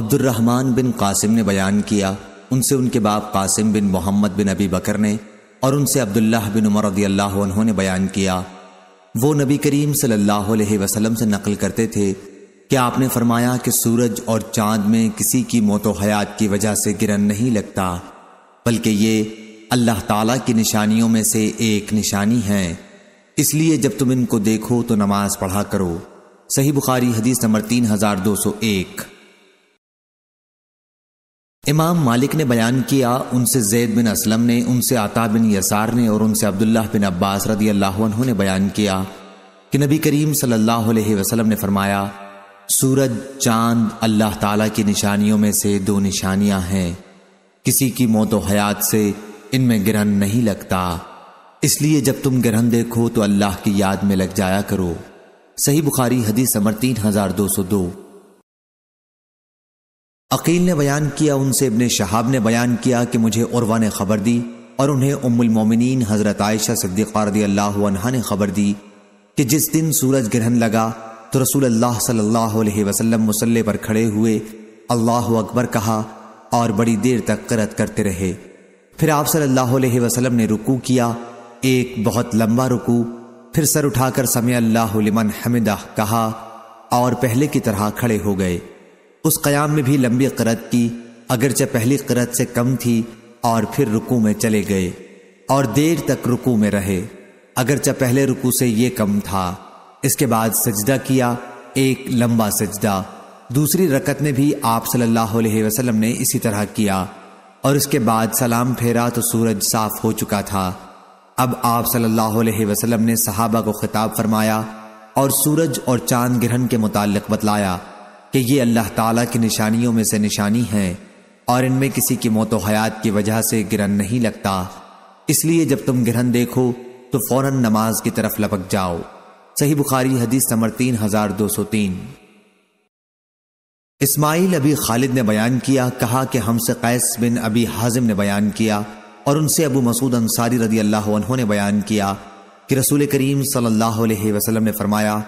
अब्दुलरहमान बिन कासिम ने बयान किया उनसे उनके बाप कासिम बिन मोहम्मद बिन अबी बकर ने और उनसे अब्दुल्लाह बिन उमर रदी अल्लाह बयान किया वो नबी करीम सल्लल्लाहु अलैहि वसल्लम से नकल करते थे कि आपने फरमाया कि सूरज और चांद में किसी की मौत हयात की वजह से गिरन नहीं लगता बल्कि ये अल्लाह ताला की निशानियों में से एक निशानी है इसलिए जब तुम इनको देखो तो नमाज पढ़ा करो सही बुखारी हदीस नंबर तीन हजार दो सौ एक इमाम मालिक ने बयान किया उनसे जैद बिन असलम ने उनसे आता बिन यसार ने और उनसे अब्दुल्ला बिन अब्बास रदी अल्लाह ने बयान किया कि नबी करीम सल्लल्लाहु अलैहि वसल्लम ने फरमाया सूरज चांद अल्लाह ताला की निशानियों में से दो निशानियां हैं किसी की मौत हयात से इनमें ग्रहण नहीं लगता इसलिए जब तुम ग्रहण देखो तो अल्लाह की याद में लग जाया करो सही बुखारी हदीस समर तीन हजार दो सौ दो अकील ने बयान किया उनसे इबन शहाब ने बयान किया कि मुझे उर्वा ने खबर दी और उन्हें उम्मुल मोमिनीन हज़रत आयशा सिद्दीक़ा रदी अल्लाह ने खबर दी कि जिस दिन सूरज ग्रहण लगा तो रसूल अल्लाह सल्लल्लाहु अलैहि वसल्लम मुसल्ले पर खड़े हुए अल्लाह अकबर कहा और बड़ी देर तक करत करते रहे फिर आप सल्लल्लाहु अलैहि वसल्लम ने रुकू किया एक बहुत लंबा रुकू फिर सर उठाकर समय अल्लाह लिमन हमिदा कहा और पहले की तरह खड़े हो गए उस कयाम में भी लंबी करत की अगरचे पहली करत से कम थी और फिर रुकू में चले गए और देर तक रुकू में रहे अगरचे पहले रुकू से ये कम था इसके बाद सजदा किया एक लंबा सजदा दूसरी रकत में भी आप सल्लल्लाहु अलैहि वसल्लम ने इसी तरह किया और इसके बाद सलाम फेरा तो सूरज साफ हो चुका था अब आप सल्लल्लाहु अलैहि वसल्लम ने सहाबा को खिताब फरमाया और सूरज और चांद ग्रहण के मुतालिक बतलाया कि ये अल्लाह ताला की निशानियों में से निशानी है और इनमें किसी की मौत हयात की वजह से ग्रहण नहीं लगता इसलिए जब तुम गिरन देखो तो फौरन नमाज की तरफ लपक जाओ सही बुखारी हदीस समर तीन हजार दो सौ तीन इस्माइल अभी खालिद ने बयान किया कहा कि हमसे कैस बिन अभी हाजिम ने बयान किया और उनसे अबू मसूद अंसारी रदी अल्लाह ने बयान किया कि रसूल करीम सल्लल्लाहु ने फरमाया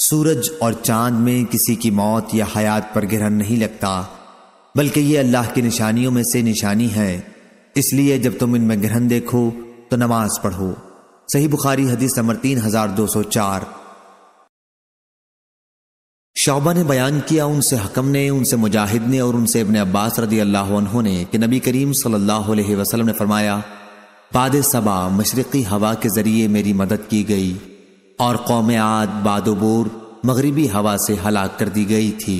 सूरज और चांद में किसी की मौत या हयात पर ग्रहण नहीं लगता बल्कि ये अल्लाह की निशानियों में से निशानी है इसलिए जब तुम इनमें ग्रहण देखो तो नमाज पढ़ो सही बुखारी हदीस नंबर तीन हजार दो सौ चार शौबा ने बयान किया उनसे हकम ने उनसे मुजाहिद ने और उनसे अपने अब्बास रदी अल्लाह ने कि नबी करीम सल्लल्लाहु अलैहि वसल्लम ने फरमाया बाद सबा मशरकी हवा के जरिए मेरी मदद की गई और कौम आद बादोबोर मगरबी हवा से हलाक कर दी गई थी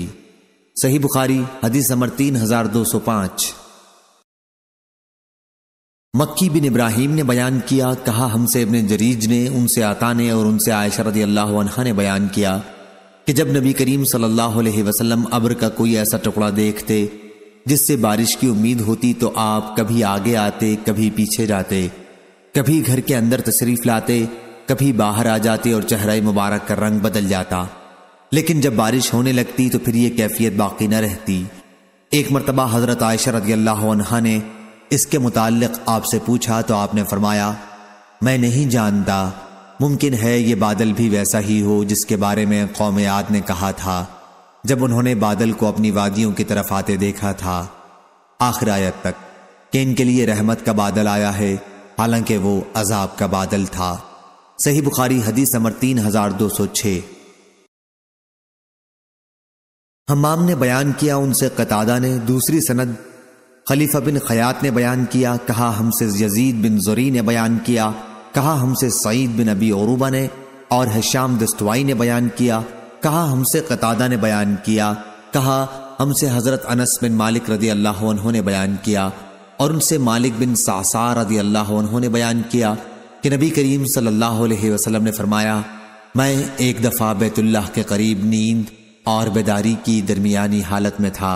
सही बुखारी हदीस नंबर तीन हजार दो सौ पांच मक्की बिन इब्राहिम ने बयान किया कहा हमसे अपने जरीज ने उनसे आता ने और उनसे आयशा अल्लाह ने बयान किया कि जब नबी करीम सल्लल्लाहु अलैहि वसल्लम अब्र का कोई ऐसा टुकड़ा देखते जिससे बारिश की उम्मीद होती तो आप कभी आगे आते कभी पीछे जाते कभी घर के अंदर तशरीफ लाते कभी बाहर आ जाते और चेहरा मुबारक का रंग बदल जाता लेकिन जब बारिश होने लगती तो फिर यह कैफियत बाकी न रहती एक मरतबा हज़रत आयशर रदी ने इसके मुतालिक आपसे पूछा तो आपने फरमाया मैं नहीं जानता मुमकिन है ये बादल भी वैसा ही हो जिसके बारे में कौम याद ने कहा था जब उन्होंने बादल को अपनी वादियों की तरफ आते देखा था आखिर आयत तक कि इनके लिए रहमत का बादल आया है हालांकि वो अजाब का बादल था सही बुखारी हदीस नंबर तीन हजार दो सौ छः हमाम ने बयान किया उनसे कतादा ने दूसरी सनद खलीफा बिन खयात ने बयान किया कहा हमसे यजीद बिन जोरी ने बयान किया कहा हमसे सईद बिन अबी औरूबा ने और हश्याम दस्तवाई ने बयान किया कहा हमसे कतादा ने बयान किया कहा हमसे हजरत अनस बिन मालिक रदी अल्लाह ने बयान किया और उनसे मालिक बिन सासार रदी अल्लाह ने बयान किया कि नबी करीम सल्लल्लाहु अलैहि वसल्लम ने फरमाया मैं एक दफ़ा बैतुल्लाह के करीब नींद और बेदारी की दरमियानी हालत में था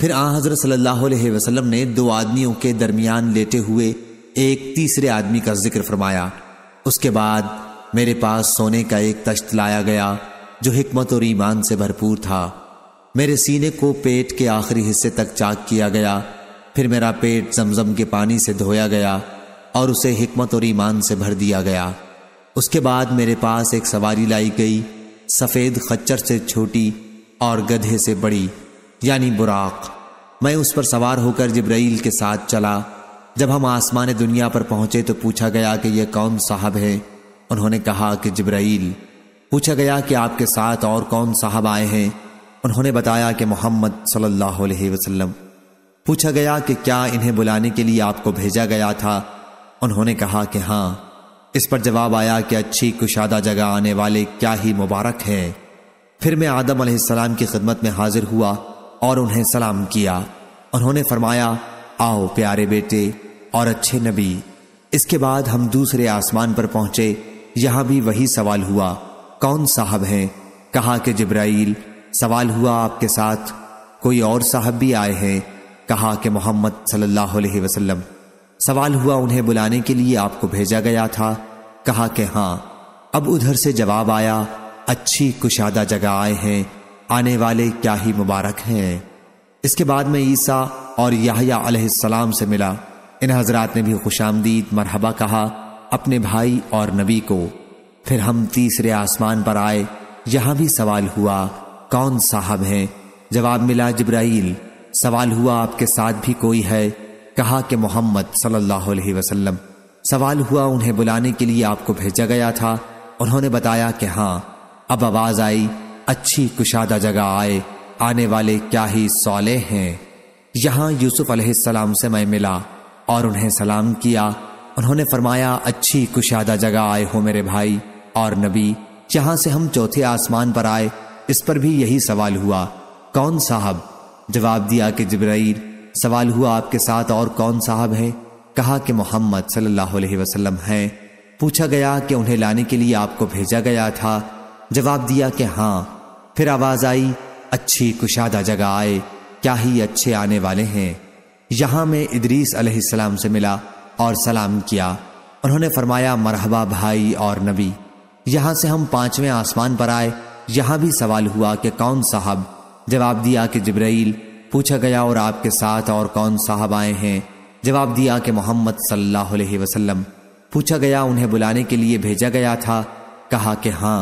फिर आ हजरत सल्लल्लाहु अलैहि वसल्लम ने दो आदमियों के दरमियान लेटे हुए एक तीसरे आदमी का जिक्र फरमाया उसके बाद मेरे पास सोने का एक तश्त लाया गया जो हमत और ईमान से भरपूर था मेरे सीने को पेट के आखिरी हिस्से तक चाक किया गया फिर मेरा पेट जमजम के पानी से धोया गया और उसे हिकमत और ईमान से भर दिया गया उसके बाद मेरे पास एक सवारी लाई गई सफ़ेद खच्चर से छोटी और गधे से बड़ी यानी बुराक मैं उस पर सवार होकर जब्राइल के साथ चला जब हम आसमान दुनिया पर पहुंचे तो पूछा गया कि यह कौन साहब है उन्होंने कहा कि जब्राइल पूछा गया कि आपके साथ और कौन साहब आए हैं उन्होंने बताया कि मोहम्मद सल्लल्लाहु अलैहि वसल्लम पूछा गया कि क्या इन्हें बुलाने के लिए आपको भेजा गया था उन्होंने कहा कि हाँ इस पर जवाब आया कि अच्छी कुशादा जगह आने वाले क्या ही मुबारक हैं फिर मैं आदम सलाम की खिदमत में हाजिर हुआ और उन्हें सलाम किया उन्होंने फरमाया आओ प्यारे बेटे और अच्छे नबी इसके बाद हम दूसरे आसमान पर पहुंचे यहां भी वही सवाल हुआ कौन साहब हैं कहा कि जब्राइल सवाल हुआ आपके साथ कोई और साहब भी आए हैं कहा कि मोहम्मद सल्लल्लाहु अलैहि वसल्लम सवाल हुआ उन्हें बुलाने के लिए आपको भेजा गया था कहा कि हाँ अब उधर से जवाब आया अच्छी कुशादा जगह आए हैं आने वाले क्या ही मुबारक हैं इसके बाद में ईसा और याहिया अलैहिस्सलाम से मिला इन हजरात ने भी खुशामदीद मरहबा कहा अपने भाई और नबी को फिर हम तीसरे आसमान पर आए यहां भी सवाल हुआ कौन साहब हैं जवाब मिला जब्राइल सवाल हुआ आपके साथ भी कोई है कहा कि मोहम्मद सल्लल्लाहु अलैहि वसल्लम सवाल हुआ उन्हें बुलाने के लिए आपको भेजा गया था उन्होंने बताया कि हाँ अब आवाज आई अच्छी कुशादा जगह आए आने वाले क्या ही सौले हैं यहाँ यूसुफ अलैहिस्सलाम से मैं मिला और उन्हें सलाम किया उन्होंने फरमाया अच्छी कुशादा जगह आए हो मेरे भाई और नबी यहाँ से हम चौथे आसमान पर आए इस पर भी यही सवाल हुआ कौन साहब जवाब दिया कि जबराइल सवाल हुआ आपके साथ और कौन साहब हैं कहा कि मोहम्मद सल्लल्लाहु अलैहि वसल्लम हैं पूछा गया कि उन्हें लाने के लिए आपको भेजा गया था जवाब दिया कि हाँ फिर आवाज आई अच्छी कुशादा जगह आए क्या ही अच्छे आने वाले हैं यहां मैं इदरीस अलैहिस्सलाम से मिला और सलाम किया उन्होंने फरमाया मरहबा भाई और नबी यहां से हम पांचवें आसमान पर आए यहां भी सवाल हुआ कि कौन साहब जवाब दिया कि जिब्राइल पूछा गया और आपके साथ और कौन साहब आए हैं जवाब दिया कि मोहम्मद सल्लल्लाहु अलैहि वसल्लम पूछा गया उन्हें बुलाने के लिए भेजा गया था कहा कि हाँ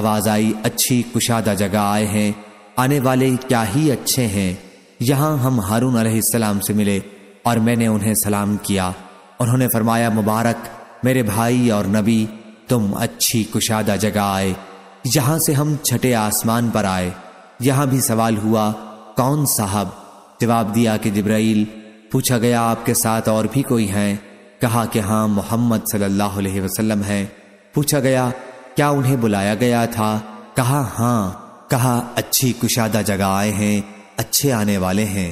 आवाज आई अच्छी कुशादा जगह आए हैं आने वाले क्या ही अच्छे हैं यहाँ हम हारून सलाम से मिले और मैंने उन्हें सलाम किया उन्होंने फरमाया मुबारक मेरे भाई और नबी तुम अच्छी कुशादा जगह आए यहाँ से हम छठे आसमान पर आए यहाँ भी सवाल हुआ कौन साहब जवाब दिया कि जब्राइल पूछा गया आपके साथ और भी कोई हैं कहा कि हाँ मोहम्मद सल्लल्लाहु अलैहि वसल्लम हैं पूछा गया क्या उन्हें बुलाया गया था कहा हाँ कहा अच्छी कुशादा जगह आए हैं अच्छे आने वाले हैं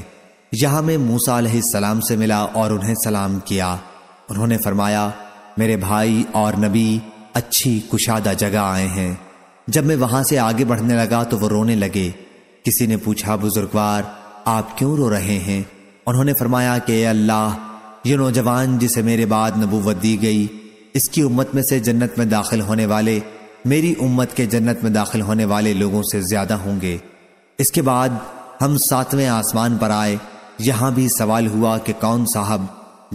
यहां मैं मूसा सलाम से मिला और उन्हें सलाम किया उन्होंने फरमाया मेरे भाई और नबी अच्छी कुशादा जगह आए हैं जब मैं वहां से आगे बढ़ने लगा तो वो रोने लगे किसी ने पूछा बुजुर्गवार आप क्यों रो रहे हैं उन्होंने फरमाया कि अल्लाह ये नौजवान जिसे मेरे बाद नबूवत दी गई इसकी उम्मत में से जन्नत में दाखिल होने वाले मेरी उम्मत के जन्नत में दाखिल होने वाले लोगों से ज्यादा होंगे इसके बाद हम सातवें आसमान पर आए यहाँ भी सवाल हुआ कि कौन साहब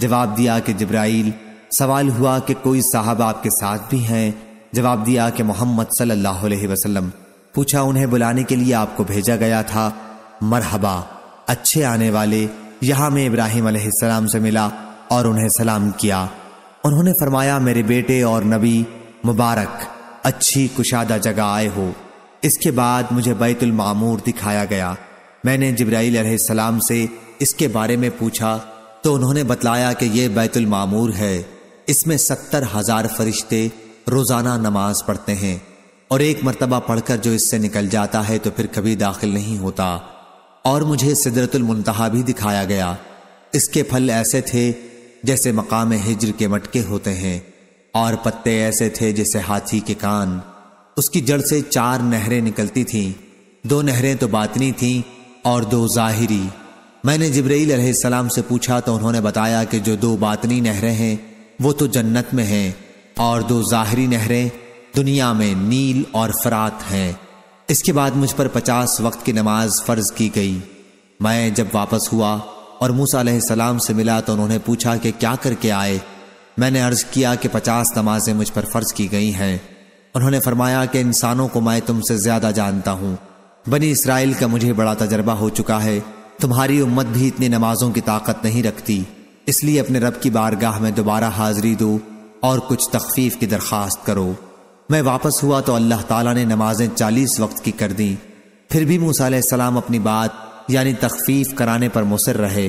जवाब दिया कि जब्राइल सवाल हुआ कि कोई साहब आपके साथ भी हैं जवाब दिया कि मोहम्मद सल्लल्लाहु अलैहि वसल्लम पूछा उन्हें बुलाने के लिए आपको भेजा गया था मरहबा अच्छे आने वाले यहां मैं इब्राहिम अलैहिस्सलाम से मिला और उन्हें सलाम किया उन्होंने फरमाया मेरे बेटे और नबी मुबारक अच्छी कुशादा जगह आए हो इसके बाद मुझे बैतुल मामूर दिखाया गया मैंने जब्राईल अलैहिस्सलाम से इसके बारे में पूछा तो उन्होंने बतलाया कि यह बैतुल मामूर है इसमें सत्तर हजार फरिश्ते रोजाना नमाज पढ़ते हैं और एक मरतबा पढ़कर जो इससे निकल जाता है तो फिर कभी दाखिल नहीं होता और मुझे सिदरतुल मुंतहा भी दिखाया गया इसके फल ऐसे थे जैसे मकाम हिजर के मटके होते हैं और पत्ते ऐसे थे जैसे हाथी के कान उसकी जड़ से चार नहरें निकलती थीं दो नहरें तो बातनी थीं और दो जाहिरी मैंने जबरील सलाम से पूछा तो उन्होंने बताया कि जो दो बातनी नहरें हैं वो तो जन्नत में हैं और दो जाहरी नहरें दुनिया में नील और फरात हैं इसके बाद मुझ पर पचास वक्त की नमाज फर्ज की गई मैं जब वापस हुआ और मूसा सलाम से मिला तो उन्होंने पूछा कि क्या करके आए मैंने अर्ज किया कि पचास नमाजें मुझ पर फर्ज की गई हैं उन्होंने फरमाया कि इंसानों को मैं तुमसे ज्यादा जानता हूँ बनी इसराइल का मुझे बड़ा तजर्बा हो चुका है तुम्हारी उम्मत भी इतनी नमाजों की ताकत नहीं रखती इसलिए अपने रब की बारगाह में दोबारा हाजिरी दो और कुछ तखफीफ की दरख्वास्त करो मैं वापस हुआ तो अल्लाह ताला ने नमाजें चालीस वक्त की कर दी फिर भी मूसा अपनी बात यानी तखफीफ कराने पर मुसर रहे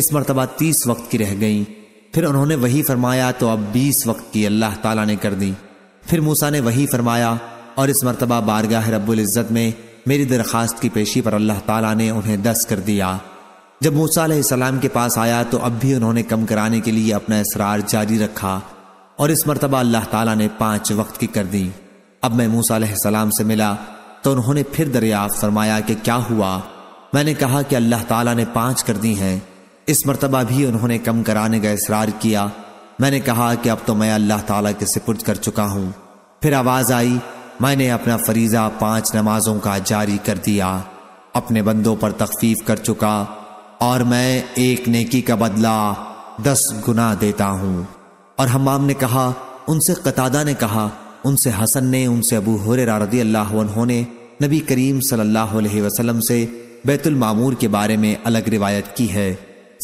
इस मरतबा तीस वक्त की रह गई फिर उन्होंने वही फरमाया तो अब बीस वक्त की अल्लाह ताला ने कर दी फिर मूसा ने वही फरमाया और इस मरतबा बारगाह रब्बुल इज़्ज़त में मेरी दरख्वास्त की पेशी पर अल्लाह ताला ने उन्हें दस कर दिया जब मूसा सलाम के पास आया तो अब भी उन्होंने कम कराने के लिए अपना इसरार जारी रखा और इस मरतबा अल्लाह ताला ने पांच वक्त की कर दी अब मैं मूसा सलाम से मिला तो उन्होंने फिर दरिया फरमाया कि क्या हुआ मैंने कहा कि अल्लाह ताला ने पांच कर दी हैं इस मरतबा भी उन्होंने कम कराने का इसरार किया मैंने कहा कि अब तो मैं अल्लाह ताला के सिपुर्द कर चुका हूँ फिर आवाज़ आई मैंने अपना फरीज़ा पांच नमाजों का जारी कर दिया अपने बंदों पर तकफीफ कर चुका और मैं एक नेकी का बदला दस गुना देता हूँ और हमाम ने कहा उनसे कतादा ने कहा उनसे हसन ने उनसे अबू हुररा रदी अल्लाह ने नबी करीम सल्लल्लाहु अलैहि वसल्लम से बैतुल मामूर के बारे में अलग रिवायत की है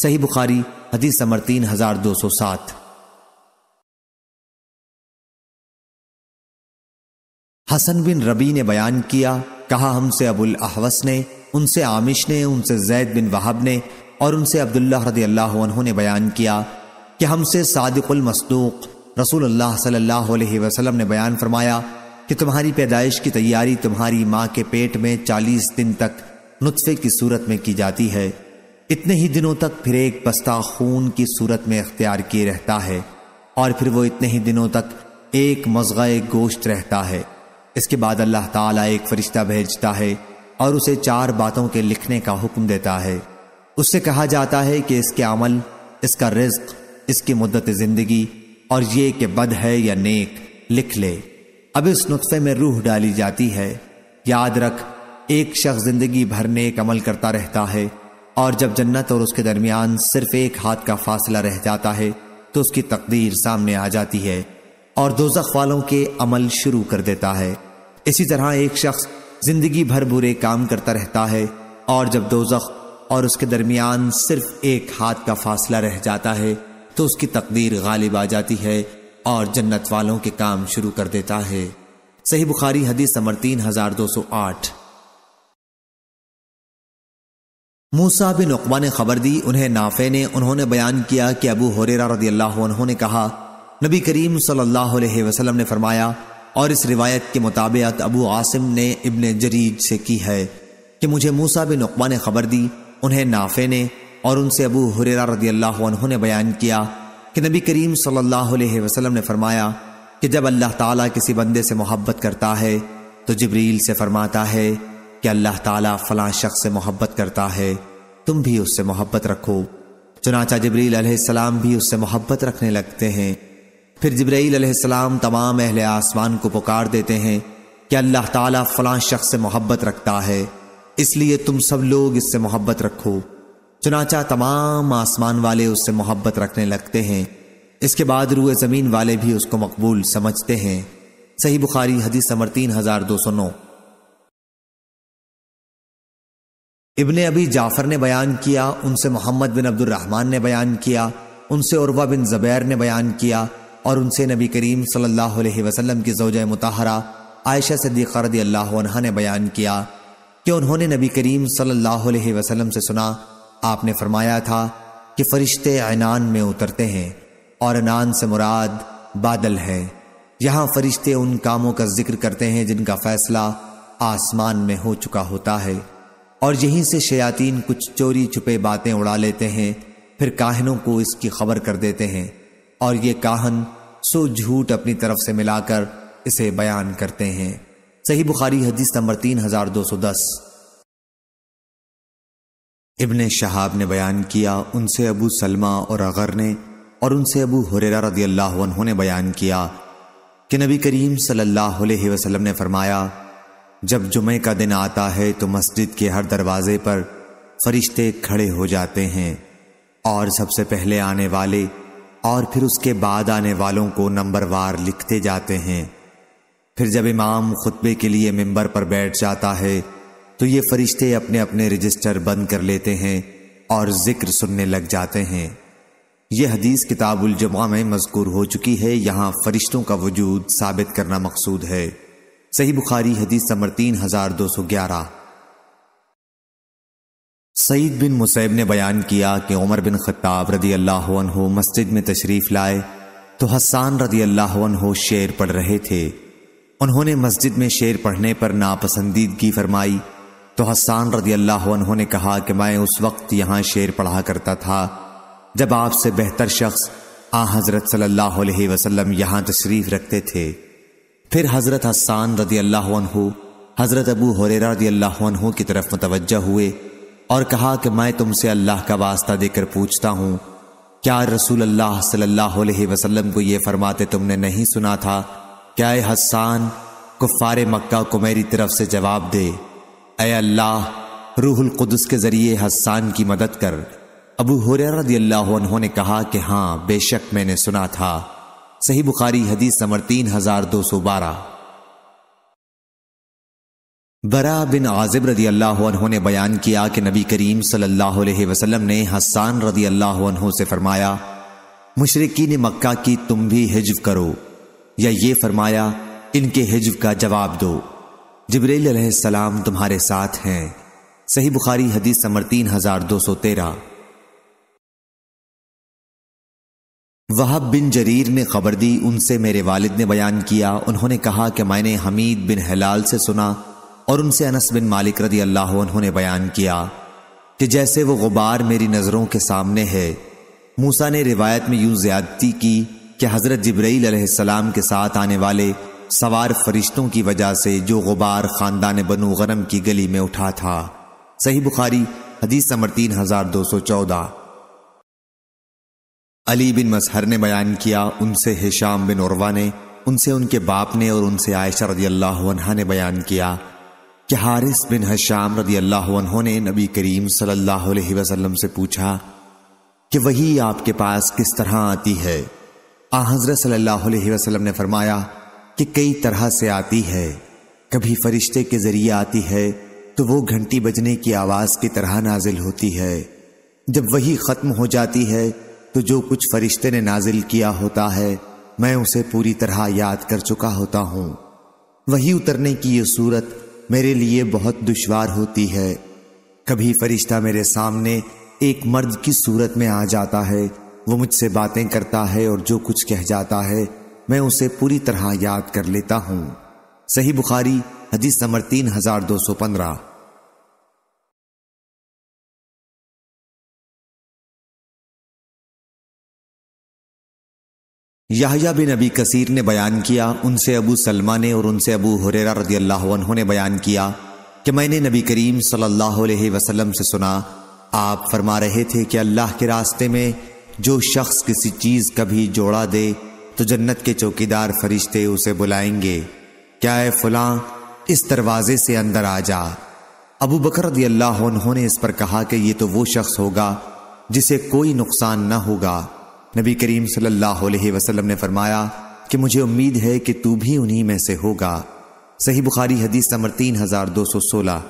सही बुखारी हदीस समर तीन हजार दो सौ सात हसन बिन रबी ने बयान किया कहा हमसे अबुल अहवस ने उनसे आमिश ने उनसे जैद बिन वहाब ने और उनसे अब्दुल्ला रदी अल्लाह ने बयान किया कि हमसे सादिकुल मस्तूक रसूल अल्लाह सल्लल्लाहु अलैहि वसल्लम ने बयान फरमाया कि तुम्हारी पैदाइश की तैयारी तुम्हारी माँ के पेट में चालीस दिन तक नुतफे की सूरत में की जाती है इतने ही दिनों तक फिर एक बस्ता खून की सूरत में अख्तियार किए रहता है और फिर वो इतने ही दिनों तक एक मजगा गोश्त रहता है इसके बाद अल्लाह ताला एक फरिश्ता भेजता है और उसे चार बातों के लिखने का हुक्म देता है उससे कहा जाता है कि इसके अमल इसका रिज्क इसकी मुद्दत जिंदगी और ये कि बद है या नेक लिख ले अब इस नुस्खे में रूह डाली जाती है याद रख एक शख्स जिंदगी भर नेक अमल करता रहता है और जब जन्नत और उसके दरमियान सिर्फ एक हाथ का फासला रह जाता है तो उसकी तकदीर सामने आ जाती है और दोजख वालों के अमल शुरू कर देता है इसी तरह एक शख्स जिंदगी भर बुरे काम करता रहता है और जब दोजख और उसके दरमियान सिर्फ एक हाथ का फासला रह जाता है तो उसकी तकदीर गालिब आ जाती है और जन्नत वालों के काम शुरू कर देता है सही बुखारी हदीस नंबर तीन हजार दो सौ आठ मूसा बिन उकबा ने खबर दी उन्हें नाफे ने उन्होंने बयान किया कि अबू हुरेरा रदी अल्लाह उन्होंने कहा नबी करीम सल्लल्लाहु अलैहि वसल्लम ने फरमाया और इस रिवायत के मुताबिक अबू आसिम ने इब्ने जरीज से की है कि मुझे मूसा बिन उकबा ने खबर दी उन्हें नाफे ने और उनसे अबू हुरेरा रदी अल्लाह उन्होंने बयान किया कि नबी करीम सल्लल्लाहु अलैहि वसल्लम ने फरमाया कि जब अल्लाह ताला किसी बंदे से मोहब्बत करता है तो जबरील से फरमाता है कि अल्लाह ताला फला शख्स से मोहब्बत करता है तुम भी उससे मोहब्बत रखो चुनाचा जबरील अलैहिस्सलाम भी उससे मोहब्बत रखने लगते हैं फिर जबरील अलैहिस्सलाम तमाम अहल आसमान को पुकार देते हैं कि अल्लाह ताला फला शख्स से मोहब्बत रखता है इसलिए तुम सब लोग इससे मोहब्बत रखो चुनाचा तमाम आसमान वाले उससे मोहब्बत रखने लगते हैं इसके बाद रूए ज़मीन वाले भी उसको मकबूल समझते हैं सही बुखारी हदीस समर तीन हजार दो सौ नौ इबन अबी जाफर ने बयान किया उनसे मोहम्मद बिन रहमान ने बयान किया उनसे उर्वा बिन ज़बैर ने बयान किया और उनसे नबी करीम सल्लल्लाहु अलैहि वसल्लम की जोज मुताहरा आयशा सदीक़ा रदी अल्लाह ने बयान किया कि उन्होंने नबी करीम सल्लल्लाहु अलैहि वसल्लम से सुना आपने फरमाया था कि फरिश्ते ऐनान में उतरते हैं और अनान से मुराद बादल है यहां फरिश्ते उन कामों का जिक्र करते हैं जिनका फैसला आसमान में हो चुका होता है और यहीं से शयातीन कुछ चोरी छुपे बातें उड़ा लेते हैं फिर काहनों को इसकी खबर कर देते हैं और ये काहन सो झूठ अपनी तरफ से मिलाकर इसे बयान करते हैं सही बुखारी हदीस नंबर तीन हजार दो सौ दस इबन शहाब ने बयान किया उनसे अबू सलमा और अगर ने और उनसे अबू हुरेरा रदी अल्लाह ने बयान किया कि नबी करीम सल्लल्लाहु अलैहि वसल्लम ने फरमाया जब जुमे का दिन आता है तो मस्जिद के हर दरवाजे पर फरिश्ते खड़े हो जाते हैं और सबसे पहले आने वाले और फिर उसके बाद आने वालों को नंबरवार लिखते जाते हैं फिर जब इमाम खुतबे के लिए मंबर पर बैठ जाता है तो ये फरिश्ते अपने अपने रजिस्टर बंद कर लेते हैं और जिक्र सुनने लग जाते हैं यह हदीस किताबुल जमा में मजकूर हो चुकी है यहाँ फरिश्तों का वजूद साबित करना मकसूद है सही बुखारी हदीस नंबर तीन हजार दो सौ ग्यारह सईद बिन मुसैब ने बयान किया कि उमर बिन खत्ताब रदी अल्लाह मस्जिद में तशरीफ लाए तो हसान रदी अल्लाह शेर पढ़ रहे थे उन्होंने मस्जिद में शेर पढ़ने पर नापसंदीदगी फरमाई तो हसान रदी अल्लाह ने कहा कि मैं उस वक्त यहाँ शेर पढ़ा करता था जब आपसे बेहतर शख्स आ हज़रत सल्लल्लाहु अलैहि वसल्लम यहाँ तशरीफ़ रखते थे फिर हज़रत हसान रदी अल्लाह हज़रत अबू हरेरा रदी अल्लाह की तरफ मुतवजह हुए और कहा कि मैं तुमसे अल्लाह का वास्ता देकर पूछता हूँ क्या रसूल अल्लाह सल्लल्लाहु अलैहि वसल्लम को ये फरमाते तुमने नहीं सुना था क्या हसान कुफ़ार मक्का को मेरी तरफ से जवाब दे अल्लाह रूहुल कुदस के ज़रिए हसान की मदद कर अबू हुरर ने कहा कि हाँ बेशक मैंने सुना था सही बुखारी हदीस नंबर तीन हजार दो सौ बारह बरा बिन आजिब रदी अल्लाह ने बयान किया कि नबी करीम सल्लल्लाहु अलैहि वसल्लम ने हसान रदी अल्लाह से फरमाया मुशरकी ने मक्का की तुम भी हिजव करो या ये फरमाया इनके हिजव का जवाब दो जबरील सलाम तुम्हारे साथ हैं सही बुखारी हदीस समर तीन हजार दो सौ तेरह वहाब बिन जरीर ने खबर दी उनसे मेरे वालिद ने बयान किया उन्होंने कहा कि मैंने हमीद बिन हलाल से सुना और उनसे अनस बिन मालिक रदी अल्लाह उन्होंने बयान किया कि जैसे वो गुबार मेरी नज़रों के सामने है मूसा ने रिवायत में यूं ज्यादती की कि हज़रत जबरील सलाम के साथ आने वाले सवार फरिश्तों की वजह से जो गुबार खानदान बनु गरम की गली में उठा था सही बुखारी हदीस नंबर तीन हजार दो सौ चौदह अली बिन मसहर ने बयान किया उनसे हिशाम बिन उर्वा ने उनसे उनके बाप ने और उनसे आयशा रजी अल्लाह ने बयान किया कि हारिस बिन हशाम रदी अल्लाह ने नबी करीम सल्लल्लाहु अलैहि वसल्लम से पूछा कि वही आपके पास किस तरह आती है आ हजरत सल्लल्लाहु अलैहि वसल्लम ने फरमाया कि कई तरह से आती है कभी फरिश्ते के जरिए आती है तो वो घंटी बजने की आवाज की तरह नाजिल होती है जब वही खत्म हो जाती है तो जो कुछ फरिश्ते ने नाजिल किया होता है मैं उसे पूरी तरह याद कर चुका होता हूँ वही उतरने की ये सूरत मेरे लिए बहुत दुश्वार होती है कभी फरिश्ता मेरे सामने एक मर्द की सूरत में आ जाता है वो मुझसे बातें करता है और जो कुछ कह जाता है मैं उसे पूरी तरह याद कर लेता हूं सही बुखारी हदीस नंबर तीन हजार दो सौ पंद्रह याहिया बिन अबी कसीर ने बयान किया उनसे अबू सलमा ने और उनसे अबू हुरेरा रदी अल्लाह ने बयान किया कि मैंने नबी करीम सल्लल्लाहु अलैहि वसल्लम से सुना आप फरमा रहे थे कि अल्लाह के रास्ते में जो शख्स किसी चीज़ कभी जोड़ा दे तो जन्नत के चौकीदार फरिश्ते उसे बुलाएंगे क्या है फुलां इस दरवाजे से अंदर आ जा अबू बकर उन्होंने इस पर कहा कि ये तो वो शख्स होगा जिसे कोई नुकसान ना होगा नबी करीम सल्लल्लाहु अलैहि वसल्लम ने फरमाया कि मुझे उम्मीद है कि तू भी उन्हीं में से होगा सही बुखारी हदीस नंबर तीन हजार दो सौ सोलह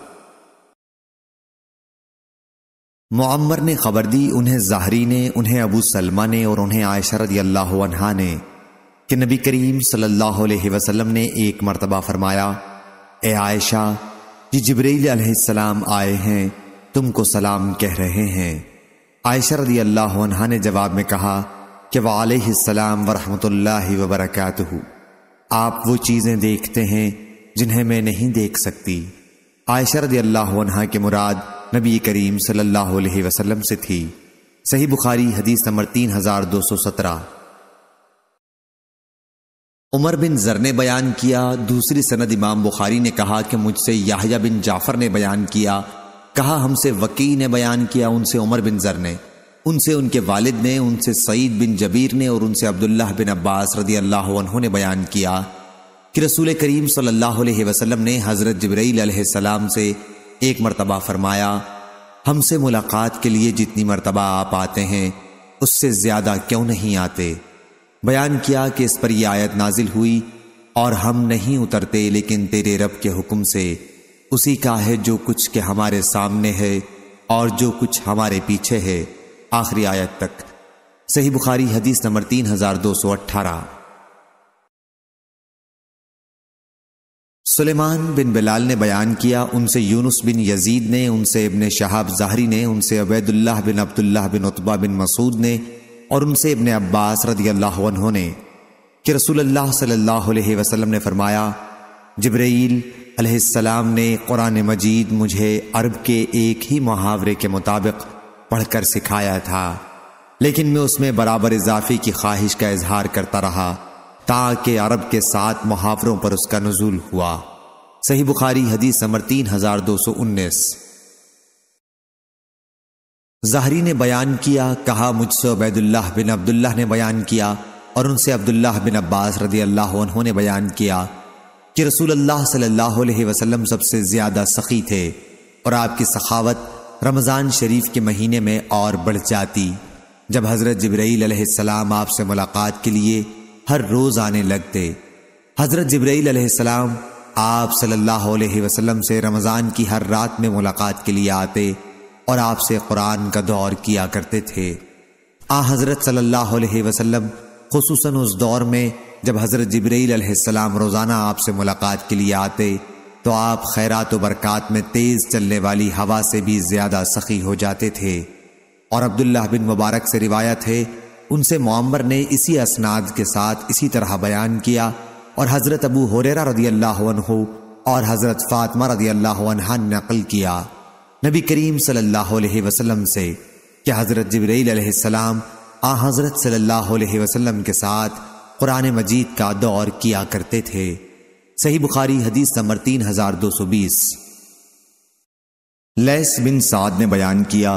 मुअम्मर ने खबर दी उन्हें जाहरी ने उन्हें अबू सलमा ने और उन्हें आयशा अल्लाह ने कि नबी करीम सल्लल्लाहु अलैहि वसल्लम ने एक मरतबा फरमाया ए आयशा जी जबरील अलैहिस्सलाम आए हैं तुमको सलाम कह रहे हैं आयशा रदी अल्लाह अनहा ने जवाब में कहा कि वालम वरहमतुल्ला वबरक आप वो चीज़ें देखते हैं जिन्हें मैं नहीं देख सकती आयशा रदी अल्लाह अनहा के मुराद नबी करीम सल्लल्लाहु अलैहि वसल्लम से थी सही बुखारी हदीस नंबर तीन हजार दो सौ सत्रह उमर बिन जर ने बयान किया दूसरी सनद इमाम बुखारी ने कहा कि मुझसे याहिया बिन जाफर ने बयान किया कहा हमसे वकी ने बयान किया उनसे उमर बिन जर ने उनसे उनके वालिद ने उनसे सईद बिन जबीर ने और उनसे अब्दुल्ला बिन अब्बास रदी अल्लाह ने बयान किया कि रसूल करीम सल्लल्लाहु वसलम ने हज़रत जबरीसम से एक मरतबा फरमाया हमसे मुलाकात के लिए जितनी मरतबा आप आते हैं उससे ज़्यादा क्यों नहीं आते बयान किया कि इस पर यह आयत नाजिल हुई और हम नहीं उतरते लेकिन तेरे रब के हुक्म से उसी का है जो कुछ के हमारे सामने है और जो कुछ हमारे पीछे है आखिरी आयत तक सही बुखारी हदीस नंबर तीन हजार दो सौ अट्ठारह सुलेमान बिन बिलाल ने बयान किया उनसे यूनुस बिन यजीद ने उनसे इबन शहाब जाहरी ने उनसे अबैदुल्लाह बिन अब्दुल्लाह बिन उतबा बिन मसूद ने और उनसे इबन अब्बास रदी अल्लाह ने कि अल्लाह सल्लल्लाहु अलैहि वसल्लम ने फरमाया जबरील अलैहिस्सलाम ने कुरान मजीद मुझे अरब के एक ही मुहावरे के मुताबिक पढ़कर सिखाया था लेकिन मैं उसमें बराबर इजाफे की ख्वाहिश का इजहार करता रहा ताकि अरब के सात मुहावरों पर उसका नजूल हुआ सही बुखारी हदीस समर तीन हजार दो सौ उन्नीस जहरी ने बयान किया कहा मुझसे उबैदुल्लाह बिन अब्दुल्लाह ने बयान किया और उनसे अब्दुल्लाह बिन अब्बास रदी अल्लाह उन्होंने बयान किया कि रसूल अल्लाह सल्लल्लाहु अलैहि वसल्लम सबसे ज़्यादा सखी थे और आपकी सखावत रमज़ान शरीफ के महीने में और बढ़ जाती जब हज़रत जब्राईसम आपसे मुलाकात के लिए हर रोज़ आने लगते हज़रत जब्राईसम आप सल्लल्लाहु से रमज़ान की हर रात में मुलाकात के लिए आते और आपसे कुरान का दौर किया करते थे आ हज़रत सल्लल्लाहु अलैहि वसल्लम खसूस उस दौर में जब हज़रत जबरीसम रोज़ाना आपसे मुलाकात के लिए आते तो आप खैरात बरक़ात में तेज़ चलने वाली हवा से भी ज़्यादा सखी हो जाते थे और अब्दुल्ला बिन मुबारक से रिवायत है उनसे मामर ने इसी असनाद के साथ इसी तरह बयान किया और हज़रत अबू हुरेरा रदी अल्लाह और हज़रत फ़ातमा रदी अल्लाह नकल किया नबी करीम सल्लल्लाहु अलैहि वसल्लम से कि हज़रत जबरीसम आ हज़रत सल्लल्लाहु अलैहि वसल्लम के साथ कुरान मजीद का दौर किया करते थे सही बुखारी हदीस नंबर तीन हजार दो सौ बीस लैस बिन साद ने बयान किया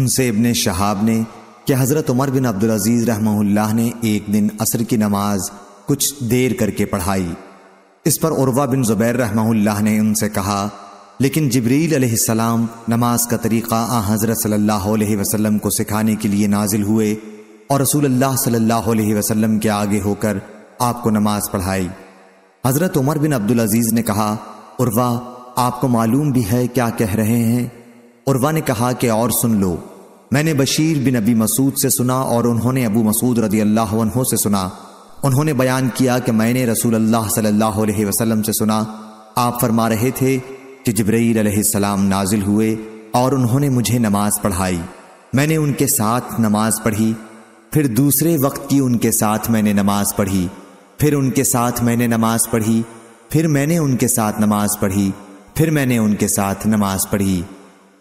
उनसे इबन शहाब ने कि हज़रत उमर बिन अब्दुल अजीज़ रहमहुल्लाह ने एक दिन असर की नमाज कुछ देर करके पढ़ाई इस पर उर्वा बिन जुबैर रहमहुल्लाह ने उनसे कहा लेकिन जबरील अलैहिस्सलाम नमाज का तरीक़ा आ हज़रत सल्लल्लाहु अलैहि वसल्लम को सिखाने के लिए नाजिल हुए और रसूल अल्लाह सल्लल्लाहु अलैहि वसल्लम के आगे होकर आपको नमाज पढ़ाई हज़रत उमर बिन अब्दुल अजीज़ ने कहा उर्वा आपको मालूम भी है क्या कह रहे हैं उर्वा ने कहा कि और सुन लो मैंने बशीर बिन अबी मसूद से सुना और उन्होंने अबू मसूद रदी अल्लाह से सुना उन्होंने बयान किया कि मैंने रसूल अल्लाह सल्लल्लाहु अलैहि वसल्लम से सुना आप फरमा रहे थे कि जब्रैल अलैहिस्सलाम नाजिल हुए और उन्होंने मुझे नमाज पढ़ाई मैंने उनके साथ नमाज पढ़ी फिर दूसरे वक्त की उनके साथ मैंने नमाज पढ़ी फिर उनके साथ मैंने नमाज पढ़ी फिर मैंने उनके साथ नमाज पढ़ी फिर मैंने उनके साथ नमाज पढ़ी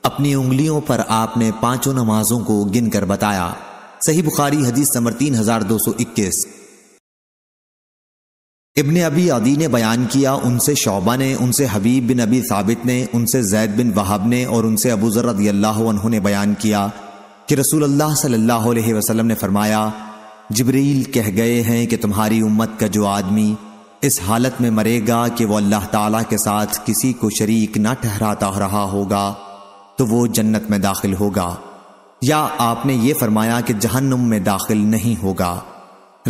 अपनी उंगलियों पर आपने पांचों नमाजों को गिनकर बताया सही बुखारी हदीस समर तीन हजार दो सौ इक्कीस इबन अबी अदी ने बयान किया उनसे शोबा ने उनसे हबीब बिन अबी साबित ने उनसे जैद बिन वहाब ने और उनसे अबू जरदी अल्लाह ने बयान किया कि रसूल अल्लाह सल्लल्लाहु अलैहि वसल्लम ने फरमाया जबरील कह गए हैं कि तुम्हारी उम्मत का जो आदमी इस हालत में मरेगा कि वह अल्लाह तला के साथ किसी को शरीक ना ठहराता रहा होगा तो वो जन्नत में दाखिल होगा या आपने ये फरमाया कि जहन्नुम में दाखिल नहीं होगा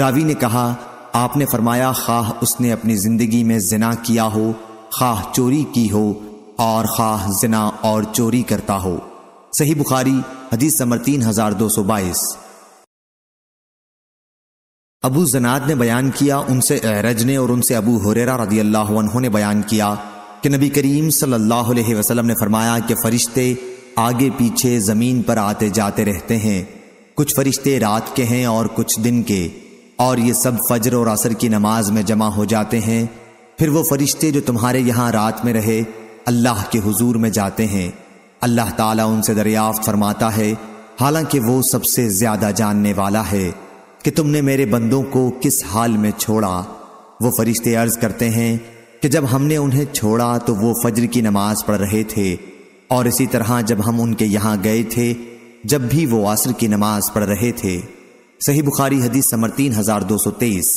रावी ने कहा आपने फरमाया खाह उसने अपनी ज़िंदगी में जिना किया हो खाह चोरी की हो और खाह जिना और चोरी करता हो सही बुखारी हदीस समर तीन हजार दो सौ बाईस अबू जनाद ने बयान किया उनसे एरज ने और उनसे अबू हुरेरा रदी अल्लाह ने बयान किया कि नबी करीम सल्लल्लाहु अलैहि वसल्लम ने फरमाया कि फरिश्ते आगे पीछे ज़मीन पर आते जाते रहते हैं कुछ फरिश्ते रात के हैं और कुछ दिन के और ये सब फजर और असर की नमाज में जमा हो जाते हैं फिर वो फरिश्ते जो तुम्हारे यहाँ रात में रहे अल्लाह के हुजूर में जाते हैं अल्लाह ताला उनसे दरियाफ्त फरमाता है हालांकि वो सबसे ज्यादा जानने वाला है कि तुमने मेरे बंदों को किस हाल में छोड़ा वो फरिश्ते अर्ज करते हैं कि जब हमने उन्हें छोड़ा तो वो फजर की नमाज पढ़ रहे थे और इसी तरह जब हम उनके यहाँ गए थे जब भी वो असर की नमाज पढ़ रहे थे सही बुखारी हदीस समर तीन हजार दो सौ तेईस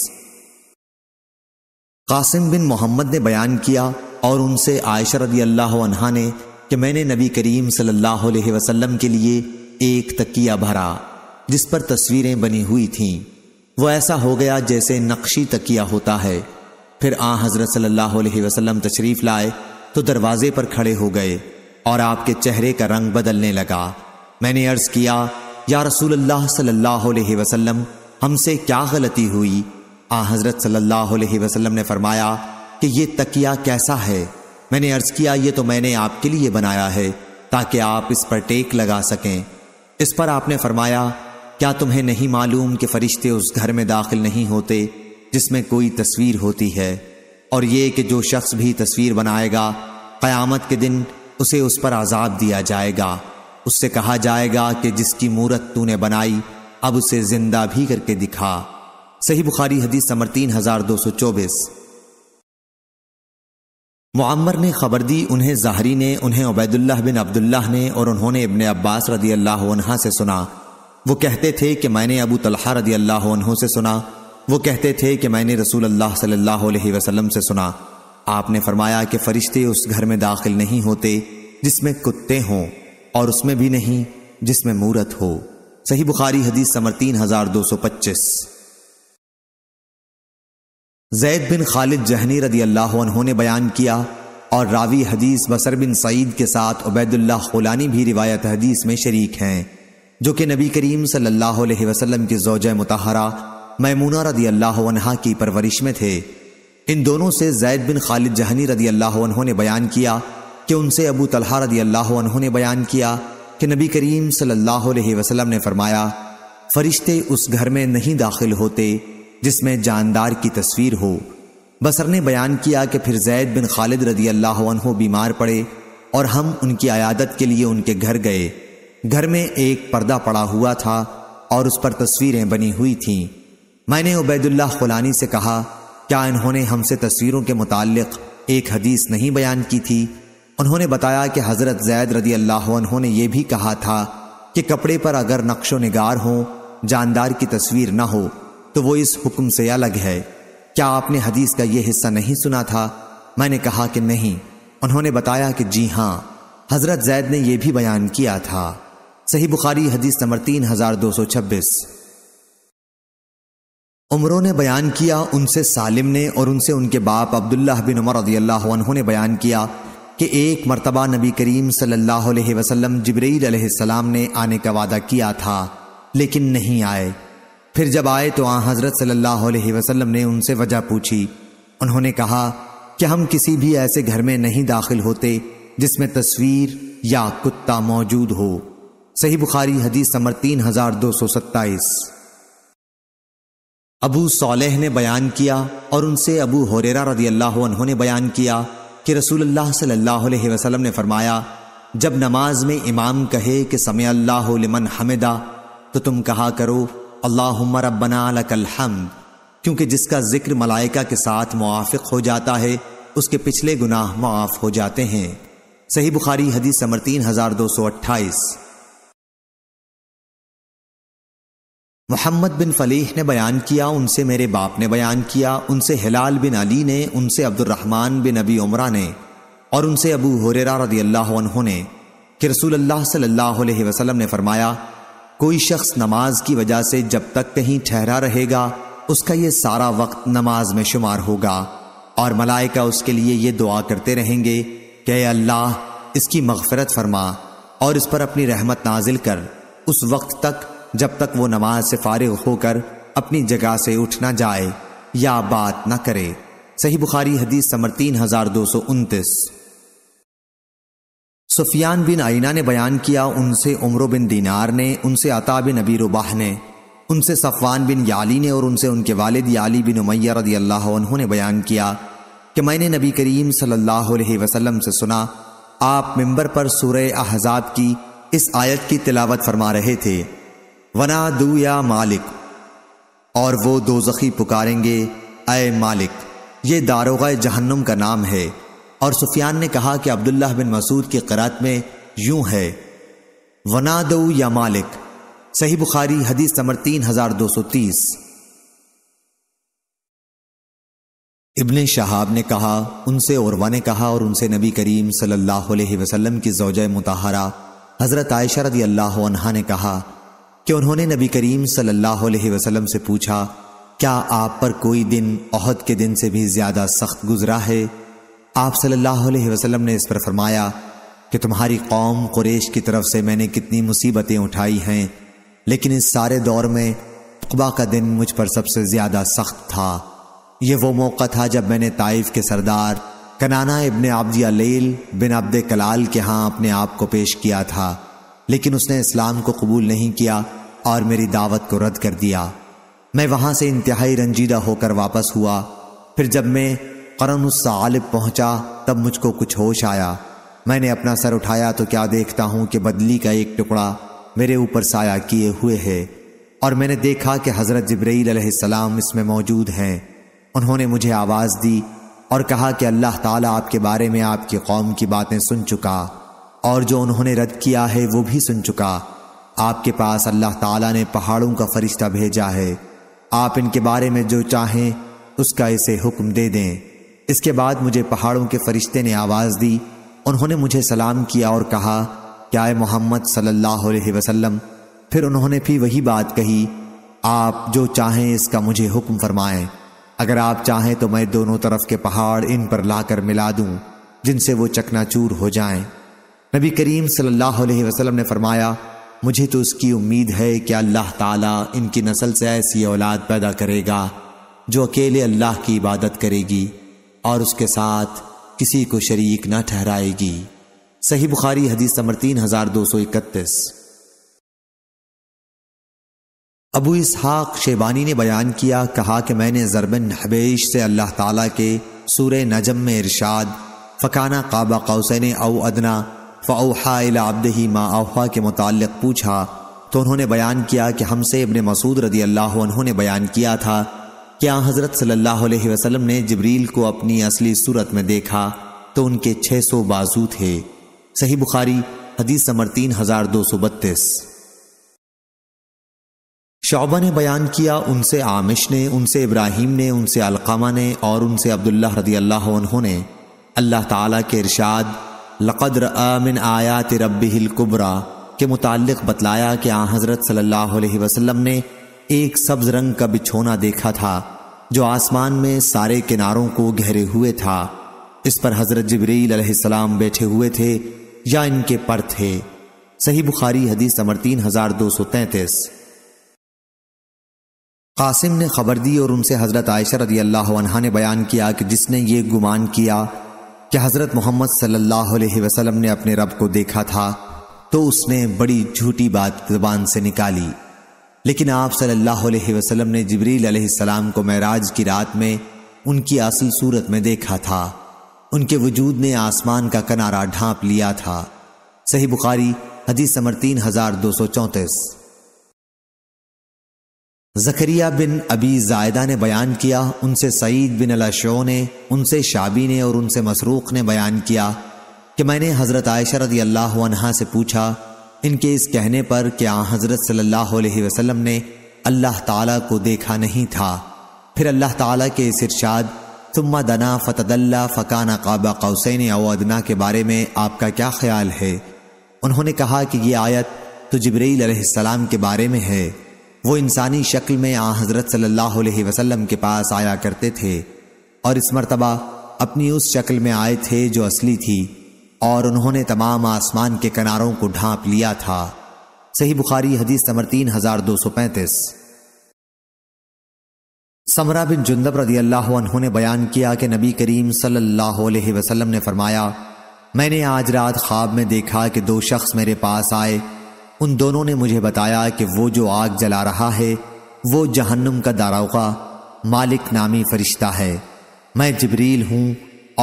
कासिम बिन मोहम्मद ने बयान किया और उनसे आयशर रदी अल्लाह ने कि मैंने नबी करीम सल्लल्लाहु अलैहि वसल्लम के लिए एक तकिया भरा जिस पर तस्वीरें बनी हुई थीं वो ऐसा हो गया जैसे नक्शी तकिया होता है फिर आ हजरत सल्लल्लाहु अलैहि वसल्लम तशरीफ लाए तो दरवाजे पर खड़े हो गए और आपके चेहरे का रंग बदलने लगा मैंने अर्ज किया या रसूल अल्लाह वसल्लम हमसे क्या गलती हुई आ हजरत सल्लल्लाहु अलैहि वसल्लम ने फरमाया कि ये तकिया कैसा है मैंने अर्ज किया ये तो मैंने आपके लिए बनाया है ताकि आप इस पर टेक लगा सकें इस पर आपने फरमाया क्या तुम्हें नहीं मालूम कि फरिश्ते उस घर में दाखिल नहीं होते जिसमें कोई तस्वीर होती है और ये कि जो शख्स भी तस्वीर बनाएगा क़यामत के दिन उसे उस पर आज़ाब दिया जाएगा उससे कहा जाएगा कि जिसकी मूरत तूने बनाई अब उसे जिंदा भी करके दिखा सही बुखारी हदीस समर तीन हजार दो सौ चौबीस मुआमर ने खबर दी उन्हें जाहरी ने उन्हें उबैदुल्लाह बिन अब्दुल्लाह ने और उन्होंने इबन अब्बास रदी अल्लाह से सुना वो कहते थे कि मैंने अबू तलहा रदी अल्लाह से सुना वो कहते थे कि मैंने रसूल अल्लाह सल्लल्लाहु अलैहि वसल्लम से सुना आपने फरमाया कि फरिश्ते उस घर में दाखिल नहीं होते जिसमें कुत्ते हों और उसमें भी नहीं जिसमें मूरत हो सही बुखारी हदीस समर तीन हजार दो सौ पच्चीस जैद बिन खालिद जहनी रदी अल्लाह ने बयान किया और रावी हदीस बसर बिन सईद के साथ उबैदुल्ला खुलानी भी रिवायत हदीस में शरीक हैं जो कि नबी करीम सल्लल्लाहु अलैहि वसल्लम की जोज मुतहरा मैमूना रदी अल्लाह की परवरिश में थे इन दोनों से जैद बिन खालिद जहनी रदी अल्लाह ने बयान किया कि उनसे अबू तलहा रदी अल्लाह ने बयान किया कि नबी करीम सल्लल्लाहु अलैहि वसल्लम ने फरमाया फरिश्ते उस घर में नहीं दाखिल होते जिसमें जानदार की तस्वीर हो बसर ने बयान किया कि फिर जैद बिन खालिद रदी अल्लाह बीमार पड़े और हम उनकी आयादत के लिए उनके घर गए घर में एक पर्दा पड़ा हुआ था और उस पर तस्वीरें बनी हुई थीं मैंने उबैदुल्ला खुलानी से कहा क्या इन्होंने हमसे तस्वीरों के मुतालिक एक हदीस नहीं बयान की थी उन्होंने बताया कि हज़रत जैद रदी अल्लाह ने यह भी कहा था कि कपड़े पर अगर नक्शो नगार हो जानदार की तस्वीर ना हो तो वो इस हुक्म से अलग है क्या आपने हदीस का यह हिस्सा नहीं सुना था मैंने कहा कि नहीं उन्होंने बताया कि जी हाँ हज़रत जैद ने यह भी बयान किया था सही बुखारी हदीस नंबर तीन हजार दो सौ छब्बीस उमरों ने बयान किया उनसे सालिम ने और उनसे उनके बाप अब्दुल्ला बिन उमर रदी अल्लाह ने बयान किया कि एक मरतबा नबी करीम सल्लल्लाहु अलैहि वसल्लम जिब्रील अलैहिस्सलाम ने आने का वादा किया था लेकिन नहीं आए फिर जब आए तो आ हजरत सल्लल्लाहु अलैहि वसल्लम ने उनसे वजह पूछी उन्होंने कहा कि हम किसी भी ऐसे घर में नहीं दाखिल होते जिसमें तस्वीर या कुत्ता मौजूद हो सही बुखारी हदीस नंबर तीन हजार दो अबू सोलह ने बयान किया और उनसे अबू हुरेरा रदी अल्लाह ने बयान किया कि अल्लाह सल्लल्लाहु अलैहि वसल्लम ने फरमाया जब नमाज में इमाम कहे कि समय अल्लाह लिमन हमिदा तो तुम कहा करो अल्लाह रब्बना लकल हम क्योंकि जिसका जिक्र मलाइका के साथ मुआफ़ हो जाता है उसके पिछले गुनाह मुआफ़ हो जाते हैं सही बुखारी हदीस समर तीन हजार दो सौ अट्ठाईस मोहम्मद बिन फलीह ने बयान किया उनसे मेरे बाप ने बयान किया उनसे हिलाल बिन अली ने उनसे अब्दुलरहमान बिन अबी उमरा ने और उनसे अबू हुरेरा रदी अल्लाह ने कि रसूल अल्लाह सल्लल्लाहु अलैहि वसल्लम ने फरमाया कोई शख्स नमाज की वजह से जब तक कहीं ठहरा रहेगा उसका ये सारा वक्त नमाज में शुमार होगा और मलाइका उसके लिए ये दुआ करते रहेंगे कि अल्लाह इसकी मगफरत फरमा और इस पर अपनी रहमत नाजिल कर उस वक्त तक जब तक वो नमाज से फारिग होकर अपनी जगह से उठ ना जाए या बात ना करे सही बुखारी हदीस समर तीन हजार दो सौ उनतीस सुफियान बिन आइना ने बयान किया उनसे उम्र बिन दीनार ने उनसे अता बिन अबी रुबाह ने उनसे सफ़वान बिन याली ने और उनसे उनके वालिद याली बिन उमैया रदी अल्लाह ने बयान किया कि मैंने नबी करीम सल्लल्लाहु अलैहि वसल्लम से सुना आप मिंबर पर सूर्य अहजाब की इस आयत की तिलावत फरमा रहे थे वना दू या मालिक और वो दो जखी पुकारेंगे अय मालिक ये दारोगा जहन्नुम का नाम है और सुफियान ने कहा कि अब्दुल्लाह बिन मसूद की करात में यूं है वना दो या मालिक सही बुखारी हदीस नंबर तीन हजार दो सौ तीस इबन शहाब ने कहा उनसे औरवा ने कहा और उनसे नबी करीम सल्लल्लाहु अलैहि वसल्लम की जोज मुताहरा हज़रत आयशा रदी अल्लाह ने कहा कि उन्होंने नबी करीम सल्लल्लाहु अलैहि वसल्लम से पूछा क्या आप पर कोई दिन अहद के दिन से भी ज्यादा सख्त गुजरा है आप सल्लल्लाहु अलैहि वसल्लम ने इस पर फरमाया कि तुम्हारी कौम कुरेश की तरफ से मैंने कितनी मुसीबतें उठाई हैं लेकिन इस सारे दौर में उकबा का दिन मुझ पर सबसे ज्यादा सख्त था ये वो मौका था जब मैंने ताइफ के सरदार कनाना इबन आबदिया लेल बिन अब्द कलाल के यहाँ अपने आप को पेश किया था लेकिन उसने इस्लाम को कबूल नहीं किया और मेरी दावत को रद्द कर दिया मैं वहाँ से इंतहाई रंजीदा होकर वापस हुआ फिर जब मैं करन उसब पहुँचा तब मुझको कुछ होश आया मैंने अपना सर उठाया तो क्या देखता हूँ कि बदली का एक टुकड़ा मेरे ऊपर साया किए हुए है और मैंने देखा कि हज़रत जब्रील इसमें मौजूद हैं उन्होंने मुझे आवाज़ दी और कहा कि अल्लाह ताला आपके बारे में आपकी कौम की बातें सुन चुका और जो उन्होंने रद्द किया है वो भी सुन चुका आपके पास अल्लाह ताला ने पहाड़ों का फरिश्ता भेजा है आप इनके बारे में जो चाहें उसका इसे हुक्म दे दें इसके बाद मुझे पहाड़ों के फरिश्ते ने आवाज़ दी उन्होंने मुझे सलाम किया और कहा क्या मोहम्मद सल्लल्लाहु अलैहि वसल्लम फिर उन्होंने भी वही बात कही आप जो चाहें इसका मुझे हुक्म फरमाएं अगर आप चाहें तो मैं दोनों तरफ के पहाड़ इन पर लाकर मिला दूं जिनसे वो चकनाचूर हो जाएं नबी करीम सल्लल्लाहु अलैहि वसल्लम ने फरमाया मुझे तो उसकी उम्मीद है कि अल्लाह ताला इनकी नस्ल से ऐसी औलाद पैदा करेगा जो अकेले अल्लाह की इबादत करेगी और उसके साथ किसी को शरीक न ठहराएगी सही बुखारी हदीस नंबर तीन हजार दो सौ इकतीस अबू इसहाक शेबानी ने बयान किया कहा कि मैंने जरबिन हबेश से अल्लाह ताला के सूर नजम में इरशाद फ़काना काबा कौसैन अदना फ़ाउहा अब्दही मा अवहा के मुतल पूछा तो उन्होंने बयान किया कि हमसे इबन मसूद रदी अल्लाह ने बयान किया था क्या हज़रत सल्लल्लाहु अलैहि वसल्लम ने जबरील को अपनी असली सूरत में देखा तो उनके 600 बाजू थे सही बुखारी हदीस समर तीन हजार दो सौ बत्तीस शौबा ने बयान किया उनसे आमिश ने उनसे इब्राहिम ने उनसे अलकामा ने और उनसे अब्दुल्ला रदी अल्लाह ने अल्लाह ताला के इरशाद लकद्र आमिन हिल रब्बिलकुबरा के मुतालिक बतलाया कि आ हज़रत सल्लल्लाहु अलैहि वसल्लम ने एक सब्ज़ रंग का बिछोना देखा था जो आसमान में सारे किनारों को घेरे हुए था इस पर हज़रत जबरीलम बैठे हुए थे या इनके पर थे सही बुखारी हदीस अमर तीन हजार दो सौ तैंतीस कासिम ने खबर दी और उनसे हज़रत आयशा अली अल्लाह ने बयान किया कि जिसने ये गुमान किया कि हज़रत मोहम्मद सल्लल्लाहु अलैहि वसल्लम ने अपने रब को देखा था तो उसने बड़ी झूठी बात जबान से निकाली लेकिन आप सल्लल्लाहु अलैहि वसल्लम ने जबरील अलैहिस्सलाम को महराज की रात में उनकी असल सूरत में देखा था उनके वजूद ने आसमान का किनारा ढांप लिया था सही बुखारी हदीस समर तीन हजार दो सौ चौंतीस जखरिया बिन अबी जायदा ने बयान किया उनसे सईद बिन अलाशो ने उनसे शाबी ने और उनसे मसरूख ने बयान किया कि मैंने हज़रत आयशा अल्लाह से पूछा इनके इस कहने पर क्या हज़रत सल्लाम ने अल्लाह तला को देखा नहीं था फिर अल्लाह तला के इस इरशाद तुम्मा दना फतदल्ला फ़काना काबा कौसैन अवदना के बारे में आपका क्या ख्याल है उन्होंने कहा कि ये आयत तो जबरील के बारे में है वो इंसानी शक्ल में आ हज़रत सल्लल्लाहु अलैहि वसल्लम के पास आया करते थे और इस मरतबा अपनी उस शक्ल में आए थे जो असली थी और उन्होंने तमाम आसमान के किनारों को ढांप लिया था सही बुखारी हदीस नंबर तीन हजार दो सौ पैंतीस समरा बिन जुंदब रदी अल्लाह ने बयान किया कि नबी करीम सल्लल्लाहु अलैहि वसल्लम ने फरमाया मैंने आज रात ख्वाब में देखा कि दो शख्स मेरे पास आए उन दोनों ने मुझे बताया कि वो जो आग जला रहा है वो जहन्नुम का दारोगा मालिक नामी फरिश्ता है मैं जबरील हूं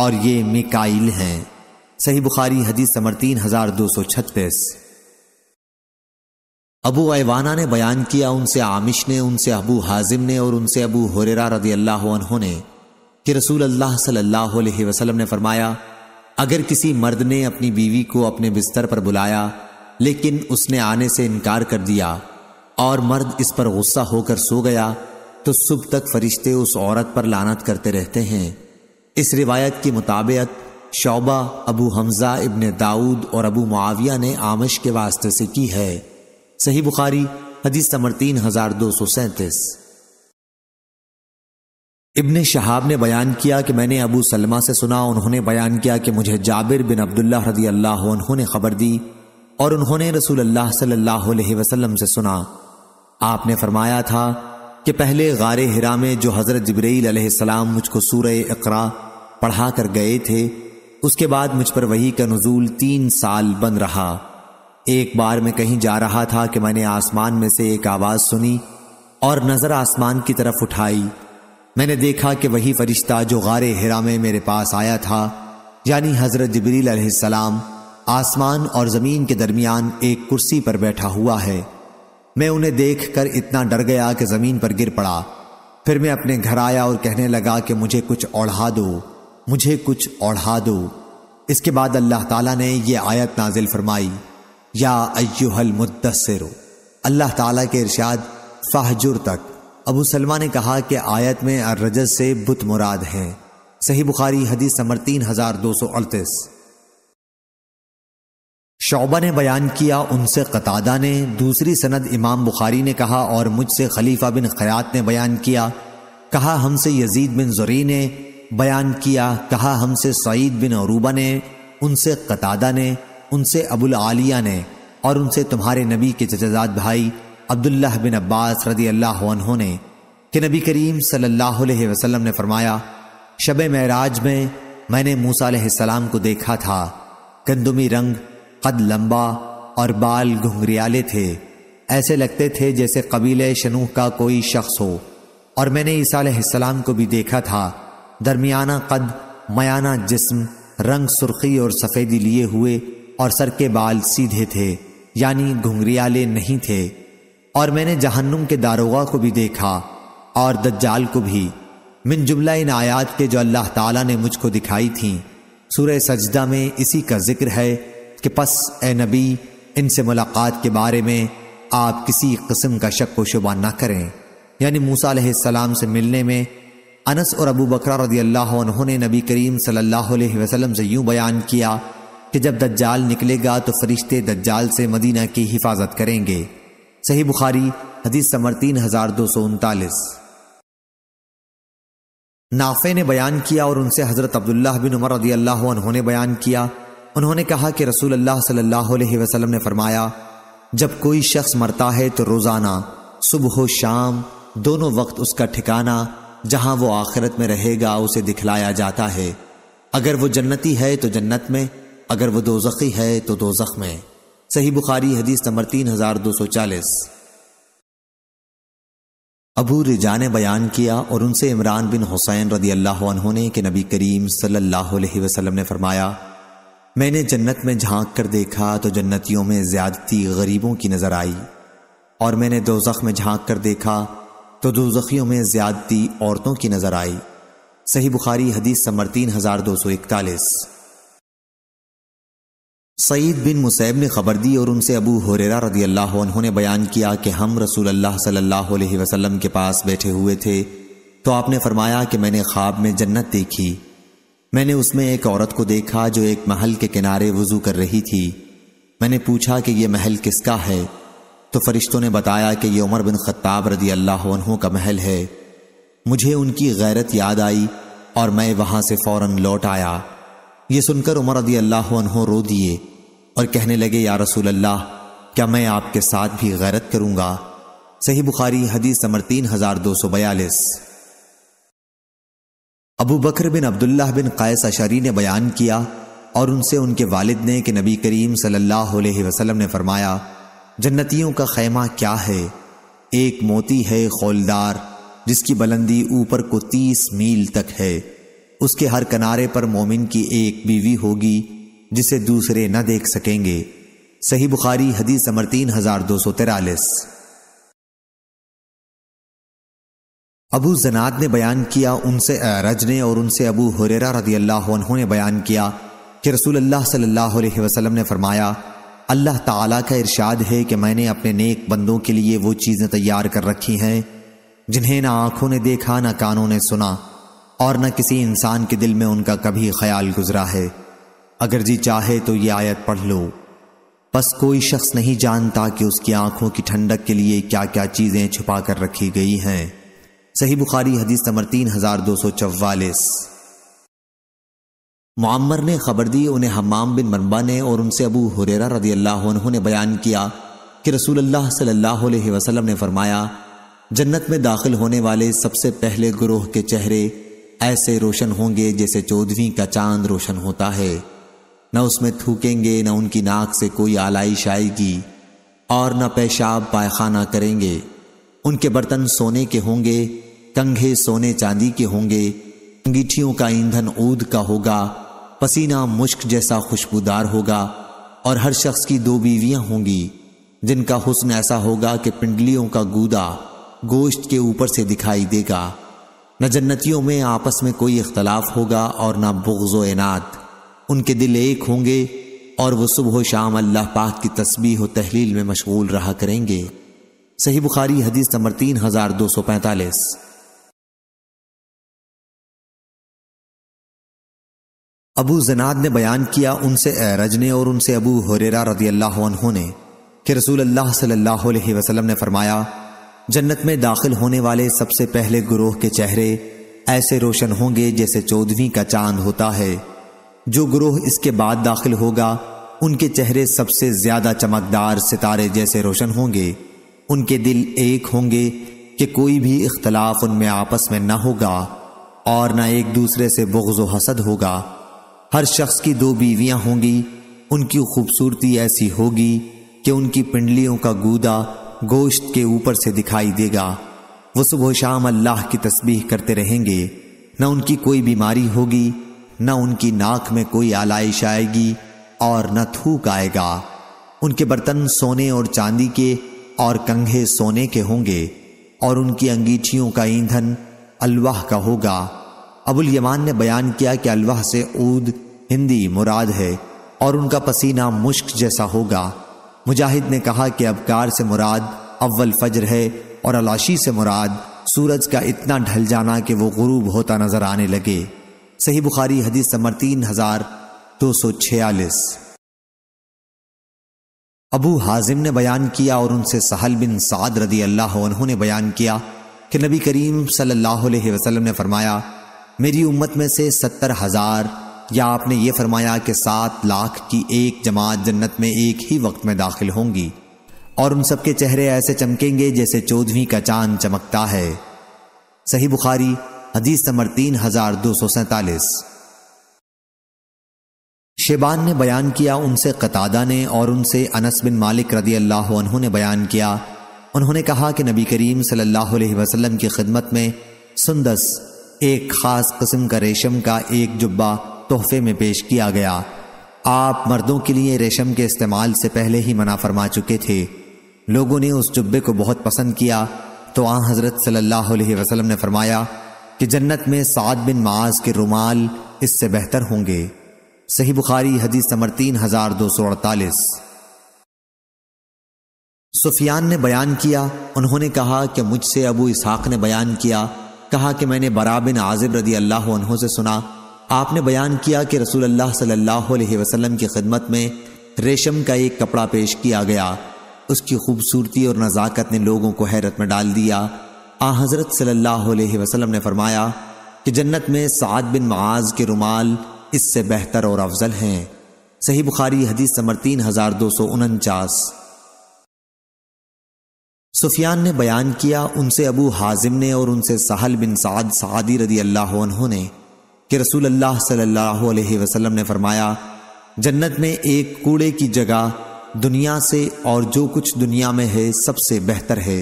और ये मिकाइल हैं सही बुखारी हदीस समर तीन हजार दो सौ छत्तीस अबू ऐवाना ने बयान किया उनसे आमिश ने उनसे अबू हाजिम ने और उनसे अबू हुरेरा रदी अल्लाह ने कि रसूल अल्लाह सल्लल्लाहु अलैहि वसल्लम ने फरमाया अगर किसी मर्द ने अपनी बीवी को अपने बिस्तर पर बुलाया लेकिन उसने आने से इनकार कर दिया और मर्द इस पर गुस्सा होकर सो गया तो सुबह तक फरिश्ते उस औरत पर लानत करते रहते हैं इस रिवायत की मुताबियत शौबा अबू हमज़ा इब्ने दाऊद और अबू मुआविया ने आमश के वास्ते से की है सही बुखारी हदीस नंबर तीन हजार दो सौ सैंतीस इब्ने शहाब ने बयान किया कि मैंने अबू सलमा से सुना उन्होंने बयान किया कि मुझे जाबिर बिन अब्दुल्ला रदी अल्लाह ने खबर दी और उन्होंने रसूल अल्लाह सल्लल्लाहु अलैहि वसल्लम से सुना आपने फरमाया था कि पहले गार हिरा में जो हज़रत जबरील अलैहिस्सलाम मुझको सूर इकरा पढ़ा कर गए थे उसके बाद मुझ पर वही का नज़ूल तीन साल बंद रहा एक बार मैं कहीं जा रहा था कि मैंने आसमान में से एक आवाज़ सुनी और नज़र आसमान की तरफ उठाई मैंने देखा कि वही फरिश्ता जो गार हिरा में मेरे पास आया था यानी हज़रत जबरील अलैहिस्सलाम आसमान और ज़मीन के दरमियान एक कुर्सी पर बैठा हुआ है मैं उन्हें देखकर इतना डर गया कि ज़मीन पर गिर पड़ा फिर मैं अपने घर आया और कहने लगा कि मुझे कुछ ओढ़ा दो मुझे कुछ ओढ़ा दो इसके बाद अल्लाह ताला ने यह आयत नाजिल फरमाई या अयुहल मुद्दसर अल्लाह ताला के इरशाद फाहजुर तक अबू सलमा ने कहा कि आयत में अर्रजत से बुत मुराद हैं सही बुखारी हदीस समर तीन हज़ार दो सौ अड़तीस शोबा ने बयान किया उनसे कतादा ने दूसरी सनद इमाम बुखारी ने कहा और मुझसे खलीफा बिन खयात ने बयान किया कहा हमसे यजीद बिन जोरी ने बयान किया कहा हमसे सईद बिन अरूबा ने उनसे कतादा ने उनसे अबुल आलिया ने और उनसे तुम्हारे नबी के चचाजाद भाई अब्दुल्लाह बिन अब्बास रदी अल्लाह ने कि नबी करीम सल्लल्लाहु अलैहि वसल्लम ने फरमाया शब मराज में मैंने मूसा सलाम को देखा था गंदुमी रंग कद लंबा और बाल घुंघरियाले थे ऐसे लगते थे जैसे कबीले शनूह का कोई शख्स हो और मैंने ईसा को भी देखा था दरमियाना कद मयाना जिस्म रंग सुर्खी और सफ़ेदी लिए हुए और सर के बाल सीधे थे यानी घुंघरियाले नहीं थे और मैंने जहन्नुम के दारोगा को भी देखा और दज्जाल को भी मिन जुमला इन आयात के जो अल्लाह ताला ने मुझको दिखाई थी सूर्य सजदा में इसी का जिक्र है कि पस ए नबी इनसे मुलाकात के बारे में आप किसी किस्म का शक व शुबा ना करें यानी मूसा सलाम से मिलने में अनस और अबू बकरा रदी अल्लाह उन्होंने नबी करीम सल्लल्लाहु अलैहि वसल्लम से यूं बयान किया कि जब दज्जाल निकलेगा तो फरिश्ते दज्जाल से मदीना की हिफाजत करेंगे सही बुखारी हदीस समर तीन हजार दो सौ उनतालीस नाफे ने बयान किया और उनसे हजरत अब्दुल्ला बिन उमर रदी अल्लाह ने बयान किया उन्होंने कहा कि रसूल अल्लाह सल्लल्लाहु अलैहि वसल्लम ने फरमाया जब कोई शख्स मरता है तो रोज़ाना सुबह शाम दोनों वक्त उसका ठिकाना जहां वो आखिरत में रहेगा उसे दिखलाया जाता है अगर वो जन्नती है तो जन्नत में अगर वो दोजखी है तो दो में सही बुखारी हदीस नंबर तीन हजार दो सौ चालीस अबू रिजा ने बयान किया और उनसे इमरान बिन हुसैन रदी अल्लाह ने कि नबी करीम सल्लल्लाहु अलैहि वसल्लम ने फरमाया मैंने जन्नत में झांक कर देखा तो जन्नतियों में ज्यादती गरीबों की नज़र आई और मैंने दोजख में झांक कर देखा तो दोजखियों में ज्यादती औरतों की नज़र आई सही बुखारी हदीस समर तीन हजार दो सौ इकतालीस सईद बिन मुसैब ने खबर दी और उनसे अबू हुरेरा रदी अल्लाह उन्होंने बयान किया कि हम रसूल अल्लाह सल्लल्लाहु अलैहि वसल्लम के पास बैठे हुए थे तो आपने फरमाया कि मैंने ख्वाब में जन्नत देखी मैंने उसमें एक औरत को देखा जो एक महल के किनारे वजू कर रही थी मैंने पूछा कि यह महल किसका है तो फरिश्तों ने बताया कि यह उमर बिन खत्ताब रदी अल्लाह का महल है मुझे उनकी गैरत याद आई और मैं वहां से फौरन लौट आया ये सुनकर उमर रदी अल्लाह रो दिए और कहने लगे या रसूल अल्लाह क्या मैं आपके साथ भी गैरत करूंगा सही बुखारी हदीस समर तीन हजार दो सौ बयालीस अबू बकर बिन अब्दुल्ला बिन कायस अशारी ने बयान किया और उनसे उनके वालिद ने कि नबी करीम सल्लल्लाहु अलैहि वसल्लम ने फरमाया जन्नतियों का खैमा क्या है एक मोती है खोलदार जिसकी बुलंदी ऊपर को तीस मील तक है उसके हर किनारे पर मोमिन की एक बीवी होगी जिसे दूसरे न देख सकेंगे सही बुखारी हदीस अमर तीन हजार दो सौ तिरालीस अबू जनाद ने बयान किया उनसे अरज ने और उनसे अबू हुरेरा रदी अल्लाह ने बयान किया कि रसूल अल्लाह सल्लल्लाहु अलैहि वसल्लम ने फरमाया अल्लाह ताला का इरशाद है कि मैंने अपने नेक बंदों के लिए वो चीज़ें तैयार कर रखी हैं जिन्हें ना आंखों ने देखा ना कानों ने सुना और न किसी इंसान के दिल में उनका कभी ख्याल गुजरा है अगर जी चाहे तो ये आयत पढ़ लो बस कोई शख्स नहीं जानता कि उसकी आंखों की ठंडक के लिए क्या क्या चीज़ें छुपा कर रखी गई हैं सही बुखारी हदीस नंबर तीन हजार दो सौ चवालीस मम्मर ने खबर दी उन्हें हमाम बिन मनबा ने और उनसे अबू हुरेरा रदी अल्लाह उन्होंने बयान किया कि रसूल अल्लाह सल्लल्लाहु अलैहि वसल्लम ने फरमाया जन्नत में दाखिल होने वाले सबसे पहले ग्रोह के चेहरे ऐसे रोशन होंगे जैसे चौदहवीं का चांद रोशन होता है न उसमें थूकेंगे न उनकी नाक से कोई आलाइश आएगी और न पेशाब पायखाना करेंगे उनके बर्तन सोने के होंगे कंघे सोने चांदी के होंगे अंगीठियों का ईंधन ऊद का होगा पसीना मुश्क जैसा खुशबूदार होगा और हर शख्स की दो बीवियां होंगी जिनका हुस्न ऐसा होगा कि पिंडलियों का गूदा गोश्त के ऊपर से दिखाई देगा न जन्नतियों में आपस में कोई इख्तलाफ होगा और ना बुग्जो इनात उनके दिल एक होंगे और वो सुबह शाम अल्लाह पाक की तस्बीह व तहलील में मशगूल रहा करेंगे सही बुखारी हदीस नंबर तीन हजार दो सौ पैंतालीस अबू जनाद ने बयान किया उनसे एरज ने और उनसे अबू हुरेरा रदी अल्लाह ने कि रसूल अल्लाह सल्लल्लाहु अलैहि वसल्लम ने फरमाया जन्नत में दाखिल होने वाले सबसे पहले गुरोह के चेहरे ऐसे रोशन होंगे जैसे चौदहवीं का चांद होता है जो गुरोह इसके बाद दाखिल होगा उनके चेहरे सबसे ज्यादा चमकदार सितारे जैसे रोशन होंगे उनके दिल एक होंगे कि कोई भी इख्तलाफ उनमें आपस में न होगा और न एक दूसरे से बगजो हसद होगा हर शख्स की दो बीवियां होंगी उनकी खूबसूरती ऐसी होगी कि उनकी पिंडलियों का गूदा गोश्त के ऊपर से दिखाई देगा वो सुबह शाम अल्लाह की तस्बीह करते रहेंगे न उनकी कोई बीमारी होगी न उनकी नाक में कोई आलाइश आएगी और न थूक आएगा उनके बर्तन सोने और चांदी के और कंघे सोने के होंगे और उनकी अंगीठियों का ईंधन अल्वाह का होगा अबुल यमान ने बयान किया कि अल्वाह से ऊद हिंदी मुराद है और उनका पसीना मुश्क जैसा होगा मुजाहिद ने कहा कि अबकार से मुराद अव्वल फजर है और अलाशी से मुराद सूरज का इतना ढल जाना कि वो गुरूब होता नजर आने लगे सही बुखारी हदीस समर तीन हजार दो सौ छियालीस अबू हाजिम ने बयान किया और उनसे सहल बिन साद रदी अल्लाह ने बयान किया कि नबी करीम सल्लल्लाहु अलैहि वसल्लम ने फरमाया मेरी उम्मत में से सत्तर हज़ार या आपने ये फरमाया कि सात लाख की एक जमात जन्नत में एक ही वक्त में दाखिल होंगी और उन सबके चेहरे ऐसे चमकेंगे जैसे चौदहवीं का चांद चमकता है सही बुखारी हदीस समर तीन हजार दो सौ सैंतालीस शेबान ने बयान किया उनसे कतादा ने और उनसे अनस बिन मालिक रदी अल्लाह ने बयान किया उन्होंने कहा कि नबी करीम सल्लल्लाहु अलैहि वसल्लम की खिदमत में सुंदस एक खास कस्म का रेशम का एक जुब्बा तोहफे में पेश किया गया आप मर्दों के लिए रेशम के इस्तेमाल से पहले ही मना फरमा चुके थे लोगों ने उस जुब्बे को बहुत पसंद किया तो आ हज़रत सल्लल्लाहु अलैहि वसल्लम ने फरमाया कि जन्नत में सात बिन माज के रुमाल इससे बेहतर होंगे सही बुखारी हदीस नंबर तीन हजार दो सौ अड़तालीस सुफियान ने बयान किया उन्होंने कहा कि मुझसे अबू इसहाक ने बयान किया कहा कि मैंने बरा बिन आजिब रदी अल्लाह से सुना आपने बयान किया कि रसूल अल्लाह सल्लल्लाहु अलैहि वसल्लम की खिदमत में रेशम का एक कपड़ा पेश किया गया उसकी खूबसूरती और नज़ाकत ने लोगों को हैरत में डाल दिया आ हज़रत सल्लल्लाहु अलैहि वसल्लम ने फरमाया कि जन्नत में साद बिन मआज के रुमाल इससे बेहतर और अफजल हैं सही बुखारी हदीस समर तीन हजार दो सौ उनचास सुफियान ने बयान किया उनसे अबू हाजिम ने और उनसे साहल बिन साद सादी रदी अल्लाह ने कि रसूल अल्लाह सल्लल्लाहु अलैहि वसल्लम ने फरमाया जन्नत में एक कूड़े की जगह दुनिया से और जो कुछ दुनिया में है सबसे बेहतर है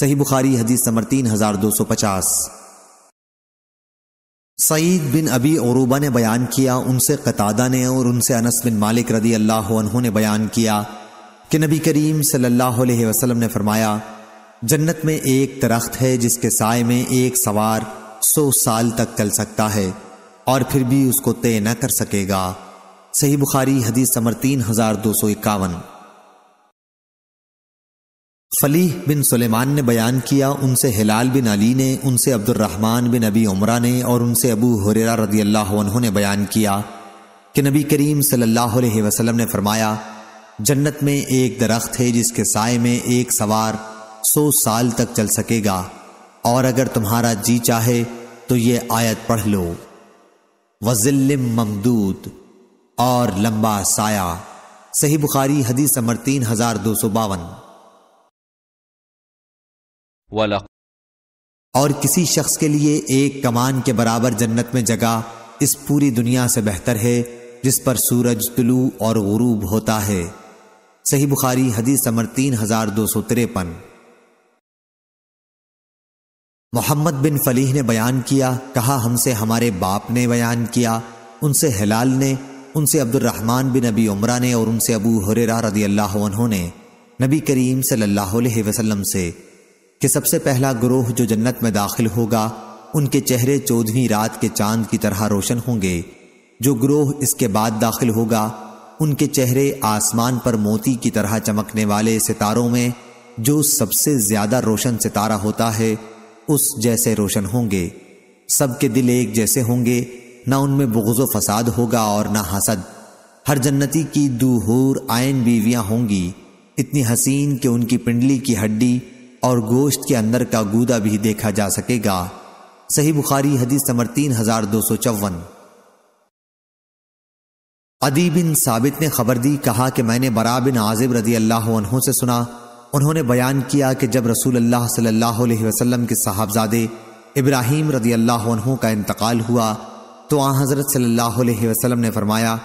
सही बुखारी हदीस समर तीन हजार दो सौ पचास सईद बिन अबी औरूबा ने बयान किया उनसे कतादा ने और उनसे अनस बिन मालिक रदी अल्लाह ने बयान किया कि नबी करीम सल्लल्लाहु अलैहि वसल्लम ने फरमाया जन्नत में एक दरख्त है जिसके साय में एक सवार सौ साल तक चल सकता है और फिर भी उसको तय न कर सकेगा सही बुखारी हदीस समर तीन हजार दो सौ इक्यावन फलीह बिन सुलेमान ने बयान किया उनसे हिलाल बिन अली ने उनसे अब्दुलरहमान बिन अबी उमरा ने और उनसे अबू हुररा रदी अल्लाह ने बयान किया कि नबी करीम सल्लल्लाहु अलैहि वसल्लम ने फरमाया जन्नत में एक दरख्त है जिसके साय में एक सवार सौ साल तक चल सकेगा और अगर तुम्हारा जी चाहे तो ये आयत पढ़ लो वजिल्लम ममदूद और लंबा साया सही बुखारी हदीस समर तीन हजार दो सौ बावन और किसी शख्स के लिए एक कमान के बराबर जन्नत में जगह इस पूरी दुनिया से बेहतर है जिस पर सूरज तुलू और गुरूब होता है सही बुखारी हदीस समर तीन हजार दो सौ तिरपन मोहम्मद बिन फलीह ने बयान किया कहा हमसे हमारे बाप ने बयान किया उनसे हलाल ने उनसे अब्दुलरहमान बिन अबी उमरा ने और उनसे अबू हुरेरा रदी अल्लाह ने नबी करीम सल्लल्लाहु अलैहि वसल्लम से कि सबसे पहला ग्रोह जो जन्नत में दाखिल होगा उनके चेहरे चौदहवीं रात के चांद की तरह रोशन होंगे जो ग्रोह इसके बाद दाखिल होगा उनके चेहरे आसमान पर मोती की तरह चमकने वाले सितारों में जो सबसे ज्यादा रोशन सितारा होता है उस जैसे रोशन होंगे सबके दिल एक जैसे होंगे ना उनमें बुगज़ो फसाद होगा और ना हसद हर जन्नती की दूहूर आयन बीवियां होंगी इतनी हसीन कि उनकी पिंडली की हड्डी और गोश्त के अंदर का गूदा भी देखा जा सकेगा सही बुखारी हदीस नंबर तीन हजार दो सौ चौवन अदी बिन साबित ने खबर दी कहा कि मैंने बरा बिन आजिब रजी अल्लाह से सुना उन्होंने बयान किया कि जब रसूल अल्लाह सल्लल्लाहु अलैहि वसल्लम के साहबजादे इब्राहिम रजी अल्लाह का इंतकाल हुआ तो आ हज़रत सल्लल्लाहु अलैहि वसल्लम ने फरमाया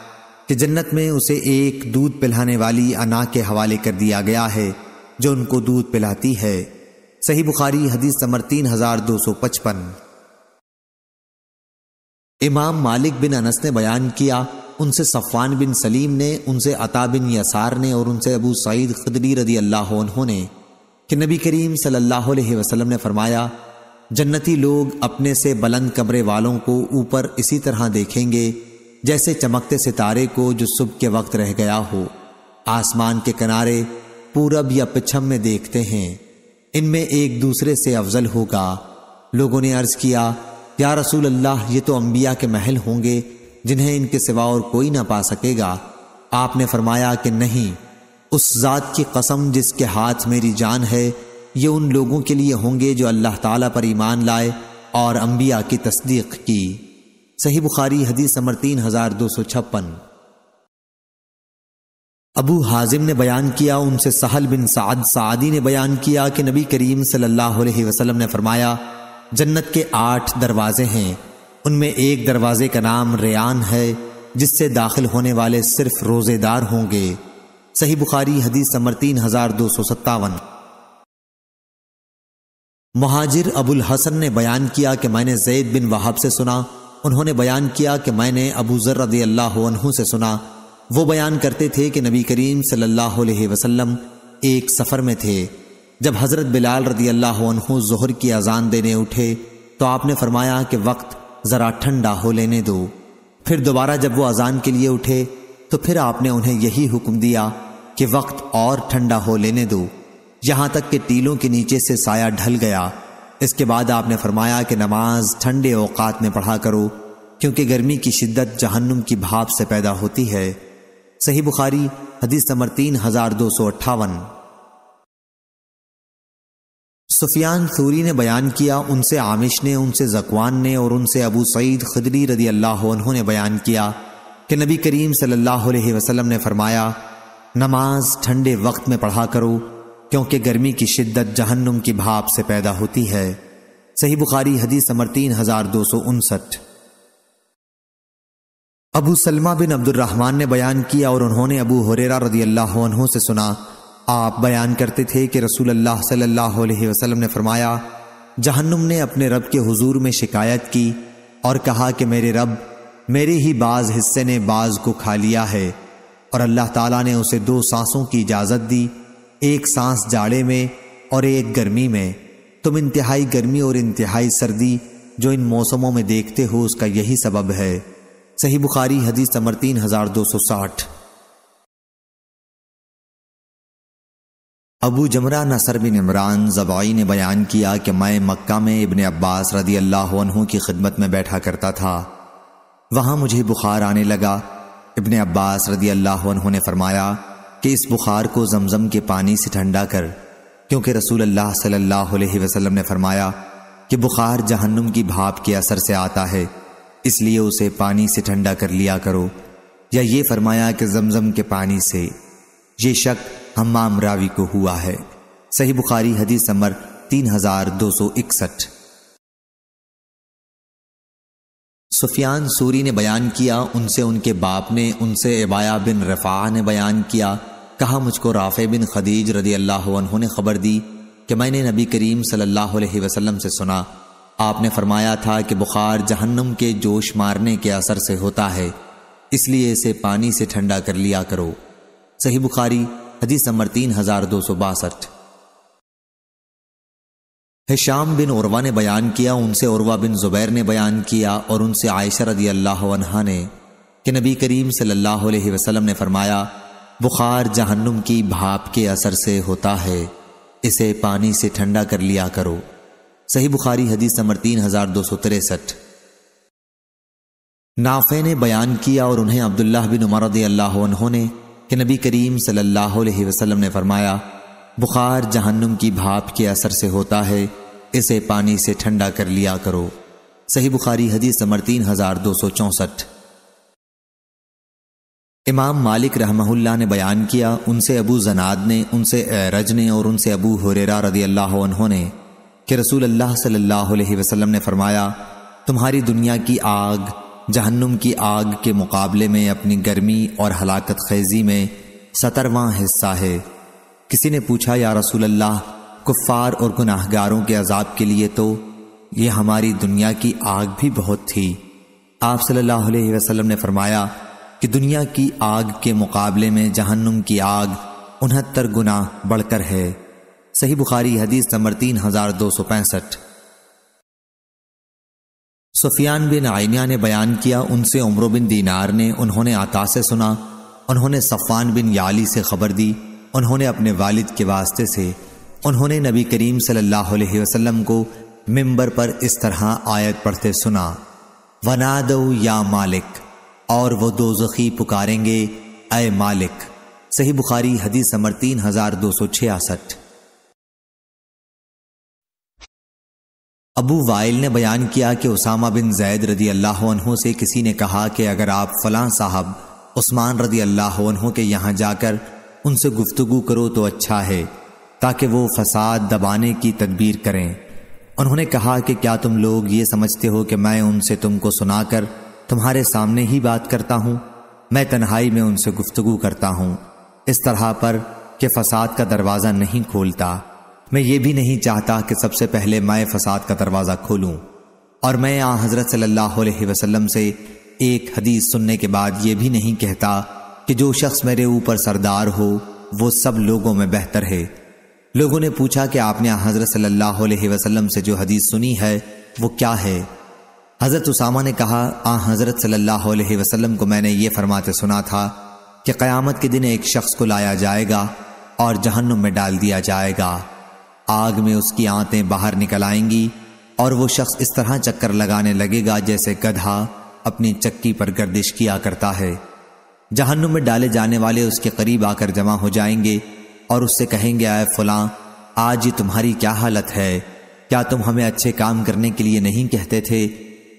कि जन्नत में उसे एक दूध पिलाने वाली अना के हवाले कर दिया गया है जो उनको दूध पिलाती है सही बुखारी हदीस नंबर तीन हजार दो सौ पचपन इमाम मालिक बिन अनस ने बयान किया उनसे सफ़ान बिन सलीम ने उनसे अता बिन यसार ने और उनसे अबू सईद खदरी रदी अल्लाह ने कि नबी करीम सल्लल्लाहु अलैहि वसल्लम ने फरमाया जन्नती लोग अपने से बुलंद कमरे वालों को ऊपर इसी तरह देखेंगे जैसे चमकते सितारे को जो सुबह के वक्त रह गया हो आसमान के किनारे पूरब या पिछम में देखते हैं इनमें एक दूसरे से अफजल होगा लोगों ने अर्ज किया या रसूल अल्लाह ये तो अम्बिया के महल होंगे जिन्हें इनके सिवा और कोई ना पा सकेगा आपने फरमाया कि नहीं उस ज़ात की कसम जिसके हाथ मेरी जान है ये उन लोगों के लिए होंगे जो अल्लाह ताला पर ईमान लाए और अम्बिया की तस्दीक की सही बुखारी हदीस समर तीन हज़ार दो सौ छप्पन अबू हाजिम ने बयान किया उनसे सहल बिन साद सादी ने बयान किया कि नबी करीम सल्लल्लाहु अलैहि वसल्लम ने फरमाया जन्नत के आठ दरवाजे हैं उनमें एक दरवाजे का नाम रेयान है जिससे दाखिल होने वाले सिर्फ रोजेदार होंगे सही बुखारी हदीस नंबर तीन हजार दो सौ सत्तावन महाजिर अबुल हसन ने बयान किया कि मैंने जैद बिन वहाब से सुना उन्होंने बयान किया कि मैंने अबू जर अल्लाह से सुना वो बयान करते थे कि नबी करीम सल्लल्लाहु अलैहि वसल्लम एक सफ़र में थे जब हज़रत बिलाल रदी अल्लाह जहर की अजान देने उठे तो आपने फरमाया कि वक्त ज़रा ठंडा हो लेने दो फिर दोबारा जब वो अजान के लिए उठे तो फिर आपने उन्हें यही हुक्म दिया कि वक्त और ठंडा हो लेने दो यहाँ तक कि टीलों के नीचे से साया ढल गया इसके बाद आपने फरमाया कि नमाज ठंडे अवकात में पढ़ा करो क्योंकि गर्मी की शिद्दत जहन्नुम की भाप से पैदा होती है सही बुखारी हदीस नंबर तीन हजार दो सौ अट्ठावन सुफियान सूरी ने बयान किया उनसे आमिश ने उनसे जकवान ने और उनसे अबू सईद खदरी रदी अल्लाह उन्होंने बयान किया कि नबी करीम सल्लल्लाहु अलैहि वसल्लम ने फरमाया नमाज ठंडे वक्त में पढ़ा करो क्योंकि गर्मी की शिद्दत जहन्नुम की भाप से पैदा होती है सही बुखारी हदीस नंबर तीन हजार दो सौ उनसठ अबू सलमा बिन अब्दुलरहमान ने बयान किया और उन्होंने अबू हुरेरा रदी अल्लाह से सुना आप बयान करते थे कि रसूल अल्लाह सल्लल्लाहु अलैहि वसल्लम ने फरमाया जहन्नुम ने अपने रब के हुजूर में शिकायत की और कहा कि मेरे रब मेरे ही बाज हिस्से ने बाज को खा लिया है और अल्लाह ताला ने उसे दो सांसों की इजाज़त दी एक सांस जाड़े में और एक गर्मी में तुम इंतहाई गर्मी और इंतहाई सर्दी जो इन मौसमों में देखते हो उसका यही सबब है सही बुखारी हदीस नंबर तीन हजार दो सौ साठ अबू जमरा नसर बिन इमरान जबाई ने बयान किया कि मैं मक्का में इबन अब्बास रदी अल्लाह की खिदमत में बैठा करता था वहां मुझे बुखार आने लगा इबन अब्बास रदी अल्लाह ने फरमाया कि इस बुखार को जमजम के पानी से ठंडा कर क्योंकि रसूल अल्लाह सल्लाह वसलम ने फरमाया कि बुखार जहन्नुम की भाप के असर से आता है इसलिए उसे पानी से ठंडा कर लिया करो या ये फरमाया कि जमजम के पानी से ये शक हमाम रावी को हुआ है सही बुखारी हदीस नंबर तीन हजार दो सौ इकसठ सुफियान सूरी ने बयान किया उनसे उनके बाप ने उनसे एबाया बिन रफ़ा ने बयान किया कहा मुझको राफ़े बिन खदीज रदी अल्लाह ने खबर दी कि मैंने नबी करीम सल्लल्लाहु अलैहि वसल्लम से सुना आपने फरमाया था कि बुखार जहन्नम के जोश मारने के असर से होता है इसलिए इसे पानी से ठंडा कर लिया करो सही बुखारी हदीस नंबर तीन हजार दो सौ बासठ हिशाम बिन औरवा ने बयान किया उनसे औरवा बिन जुबैर ने बयान किया और उनसे आयशा रदी अल्लाह ने कि नबी करीम सल्लल्लाहु अलैहि वसल्लम ने फरमाया बुखार जहन्नुम की भाप के असर से होता है इसे पानी से ठंडा कर लिया करो सही बुखारी हदीस नंबर तीन हजार दो सौ तिरसठ नाफे ने बयान किया और उन्हें अब्दुल्लाह बिन उमर अल्लाह ने कि नबी करीम सल्लल्लाहु अलैहि वसल्लम ने फरमाया बुखार जहन्नुम की भाप के असर से होता है इसे पानी से ठंडा कर लिया करो सही बुखारी हदीस नंबर तीन हजार दो सौ चौसठ इमाम मालिक रहमहुल्ला ने बयान किया उनसे अबू जनाद ने उनसे एरज ने और उनसे अबू हुरेरा रदी अल्लाह ने कि रसूल अल्लाह सल्लल्लाहु अलैहि वसल्लम ने फरमाया तुम्हारी दुनिया की आग जहन्नुम की आग के मुकाबले में अपनी गर्मी और हलाकत खैजी में सतरवा हिस्सा है किसी ने पूछा या रसूल अल्लाह कुफ़ार और गुनाहगारों के अजाब के लिए तो ये हमारी दुनिया की आग भी बहुत थी आप सल्लल्लाहु अलैहि वसल्लम ने फरमाया कि दुनिया की आग के मुकाबले में जहन्नुम की आग उनहत्तर गुना बढ़कर है सही बुखारी हदीस नंबर तीन हजार दो सौ पैंसठ सुफियान बिन आइनिया ने बयान किया उनसे उम्र बिन दीनार ने उन्होंने आता से सुना उन्होंने सफ़ान बिन याली से खबर दी उन्होंने अपने वालिद के वास्ते से उन्होंने नबी करीम सल्लल्लाहु अलैहि वसल्लम को मिंबर पर इस तरह आयत पढ़ते सुना वना दो या मालिक और वो दो जखी पुकारेंगे अय मालिक सही बुखारी हदीस समर तीन हजार दो सौ छियासठ अबू वाइल ने बयान किया कि उसामा बिन जैद रदी अल्लाह से किसी ने कहा कि अगर आप फलां साहब उस्मान रदी अल्लाह के यहाँ जाकर उनसे गुफ्तगु करो तो अच्छा है ताकि वो फसाद दबाने की तदबीर करें उन्होंने कहा कि क्या तुम लोग ये समझते हो कि मैं उनसे तुमको सुनाकर तुम्हारे सामने ही बात करता हूँ मैं तन्हाई में उनसे गुफ्तगु करता हूँ इस तरह पर कि फसाद का दरवाज़ा नहीं खोलता मैं ये भी नहीं चाहता कि सबसे पहले मैं फसाद का दरवाज़ा खोलूं और मैं आ हज़रत सल्लल्लाहु अलैहि वसल्लम से एक हदीस सुनने के बाद ये भी नहीं कहता कि जो शख्स मेरे ऊपर सरदार हो वो सब लोगों में बेहतर है लोगों ने पूछा कि आपने हज़रत सल्लल्लाहु अलैहि वसल्लम से जो हदीस सुनी है वो क्या है हज़रत उसामा ने कहा आ हज़रत सल्लल्लाहु अलैहि वसल्लम को मैंने ये फरमाते सुना था कि क़यामत के दिन एक शख्स को लाया जाएगा और जहन्नुम में डाल दिया जाएगा आग में उसकी आंतें बाहर निकल आएंगी और वो शख्स इस तरह चक्कर लगाने लगेगा जैसे गधा अपनी चक्की पर गर्दिश किया करता है जहन्नुम में डाले जाने वाले उसके करीब आकर जमा हो जाएंगे और उससे कहेंगे आए फुला आज ये तुम्हारी क्या हालत है क्या तुम हमें अच्छे काम करने के लिए नहीं कहते थे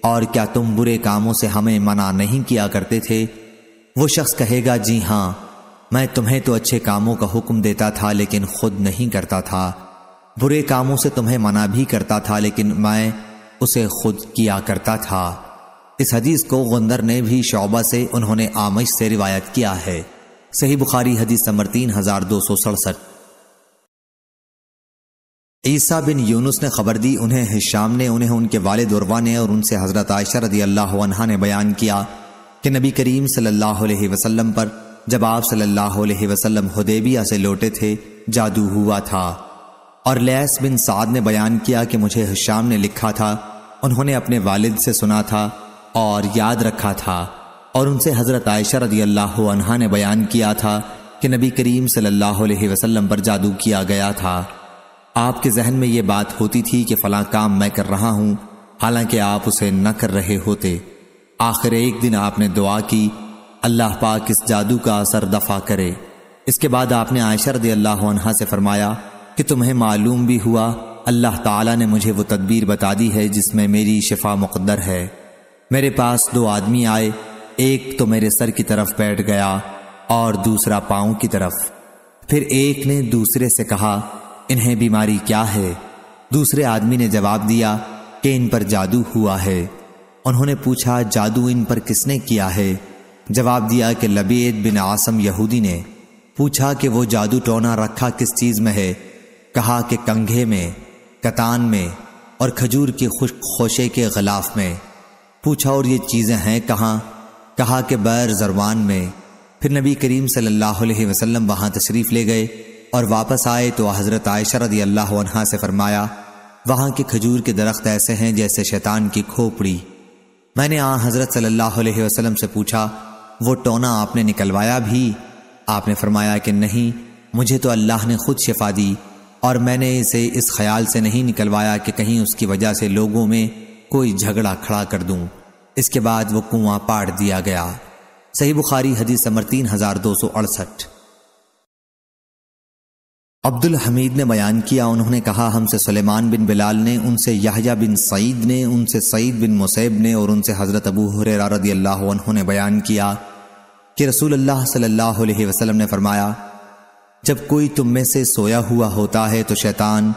और क्या तुम बुरे कामों से हमें मना नहीं किया करते थे वो शख्स कहेगा जी हाँ मैं तुम्हें तो अच्छे कामों का हुक्म देता था लेकिन खुद नहीं करता था बुरे कामों से तुम्हें मना भी करता था लेकिन मैं उसे खुद किया करता था इस हदीस को गंदर ने भी शौबा से उन्होंने आमश से रिवायत किया है सही बुखारी हदीस नंबर तीन हजार दो सौ सड़सठ ईसा बिन यूनुस ने खबर दी उन्हें हिशाम ने उन्हें उनके वाले दुरवा ने और उनसे हजरत आयशा रदी अल्लाह ने बयान किया कि नबी करीम सल्लल्लाहु अलैहि वसल्लम पर जब आप सल्लल्लाहु अलैहि वसल्लम हदेबिया से लौटे थे जादू हुआ था और लैस बिन साद ने बयान किया कि मुझे हिशाम ने लिखा था उन्होंने अपने वालिद से सुना था और याद रखा था और उनसे हज़रत आयशा रदी अल्लाह अनहा ने बयान किया था कि नबी करीम सल्लल्लाहु अलैहि वसल्लम पर जादू किया गया था आपके जहन में ये बात होती थी कि फ़लाँ काम मैं कर रहा हूँ हालांकि आप उसे न कर रहे होते आखिर एक दिन आपने दुआ की अल्लाह पाक इस जादू का असर दफा करे इसके बाद आपने आयशा रदी अल्लाह से फरमाया कि तुम्हें मालूम भी हुआ अल्लाह ताला ने मुझे वो तदबीर बता दी है जिसमें मेरी शिफा मुकदर है मेरे पास दो आदमी आए एक तो मेरे सर की तरफ बैठ गया और दूसरा पाँव की तरफ फिर एक ने दूसरे से कहा इन्हें बीमारी क्या है दूसरे आदमी ने जवाब दिया कि इन पर जादू हुआ है उन्होंने पूछा जादू इन पर किसने किया है जवाब दिया कि लबीद बिन आसम यहूदी ने पूछा कि वो जादू टोना रखा किस चीज़ में है कहा कि कंघे में कतान में और खजूर के खुश्क खोशे के खिलाफ में पूछा और ये चीज़ें हैं कहाँ कहा कि बैर जरवान में फिर नबी करीम सल्लल्लाहु अलैहि वसल्लम वहाँ तशरीफ़ ले गए और वापस आए तो हज़रत आयशर रदी अल्लाह से फरमाया वहाँ के खजूर के दरख्त ऐसे हैं जैसे शैतान की खोपड़ी मैंने आ हज़रत सल्लल्लाहु अलैहि वसल्लम से पूछा वो टोना आपने निकलवाया भी आपने फरमाया कि नहीं मुझे तो अल्लाह ने खुद शिफा दी और मैंने इसे इस ख्याल से नहीं निकलवाया कि कहीं उसकी वजह से लोगों में कोई झगड़ा खड़ा कर दूं इसके बाद वो कुआं पाट दिया गया सही बुखारी हदीस समर तीन हजार दो सौ अड़सठ अब्दुल हमीद ने बयान किया उन्होंने कहा हमसे सुलेमान बिन बिलाल ने उनसे यहया बिन सईद ने उनसे सईद बिन मुसैब ने और उनसे हज़रत अबू हुररा रदी अल्लाह उन्होंने बयान किया कि रसूल अल्लाह सल्लल्लाहु अलैहि वसल्लम ने फरमाया जब कोई तुम में से सोया हुआ होता है तो शैतान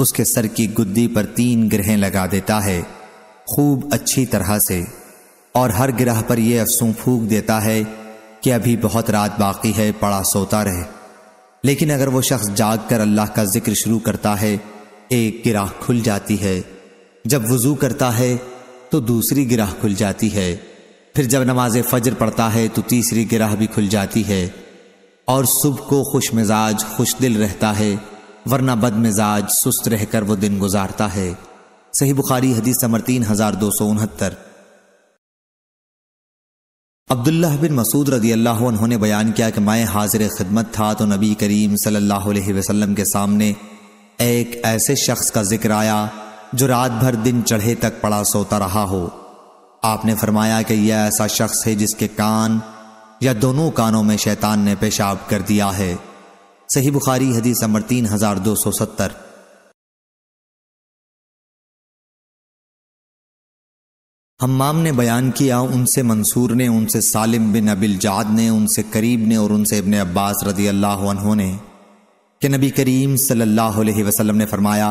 उसके सर की गुद्दी पर तीन ग्रहें लगा देता है खूब अच्छी तरह से और हर ग्रह पर यह अफसू फूक देता है कि अभी बहुत रात बाकी है पड़ा सोता रहे लेकिन अगर वो शख्स जाग कर अल्लाह का जिक्र शुरू करता है एक गिराह खुल जाती है जब वज़ू करता है तो दूसरी गिराह खुल जाती है फिर जब नमाज फजर पड़ता है तो तीसरी गिराह भी खुल जाती है और सुबह को खुश मिजाज खुश दिल रहता है वरना बद मिजाज सुस्त रहकर वो दिन गुजारता है सही बुखारी हदीस समर तीन हजार दो सौ उनहत्तर अब्दुल्लाह बिन मसूद रदी अल्लाह उन्होंने बयान किया कि मैं हाजिर खिदमत था तो नबी करीम सल्लल्लाहु अलैहि वसल्लम के सामने एक ऐसे शख्स का जिक्र आया जो रात भर दिन चढ़े तक पड़ा सोता रहा हो आपने फरमाया कि यह ऐसा शख्स है जिसके कान या दोनों कानों में शैतान ने पेशाब कर दिया है सही बुखारी हदीस नंबर तीन हजार दो सौ सत्तर हमाम ने बयान किया उनसे मंसूर ने उनसे सालिम बिन अबिल जाद ने उनसे करीब ने और उनसे इबन अब्बास रदी अल्लाह ने कि नबी करीम सल्लल्लाहु अलैहि वसल्लम ने फरमाया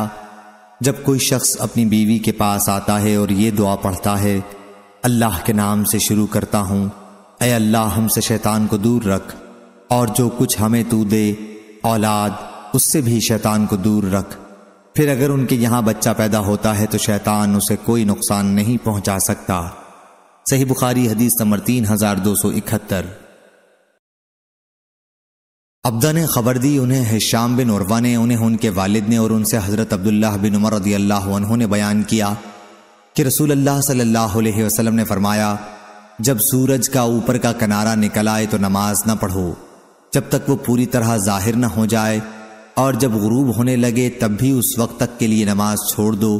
जब कोई शख्स अपनी बीवी के पास आता है और ये दुआ पढ़ता है अल्लाह के नाम से शुरू करता हूँ अय अल्लाह हमसे शैतान को दूर रख और जो कुछ हमें तू दे औलाद उससे भी शैतान को दूर रख फिर अगर उनके यहाँ बच्चा पैदा होता है तो शैतान उसे कोई नुकसान नहीं पहुंचा सकता सही बुखारी हदीस नंबर तीन हजार दो सौ इकहत्तर अब्दा ने खबर दी उन्हें हिशाम बिन उर्वा ने उन्हें उनके वालिद ने और उनसे हज़रत अब्दुल्लाह बिन उमर रदी अल्लाह ने बयान किया कि रसूल अल्लाह सल्लल्लाहु अलैहि वसल्लम ने फरमाया जब सूरज का ऊपर का किनारा निकल आए तो नमाज न पढ़ो जब तक वो पूरी तरह जाहिर न हो जाए और जब गुरूब होने लगे तब भी उस वक्त तक के लिए नमाज छोड़ दो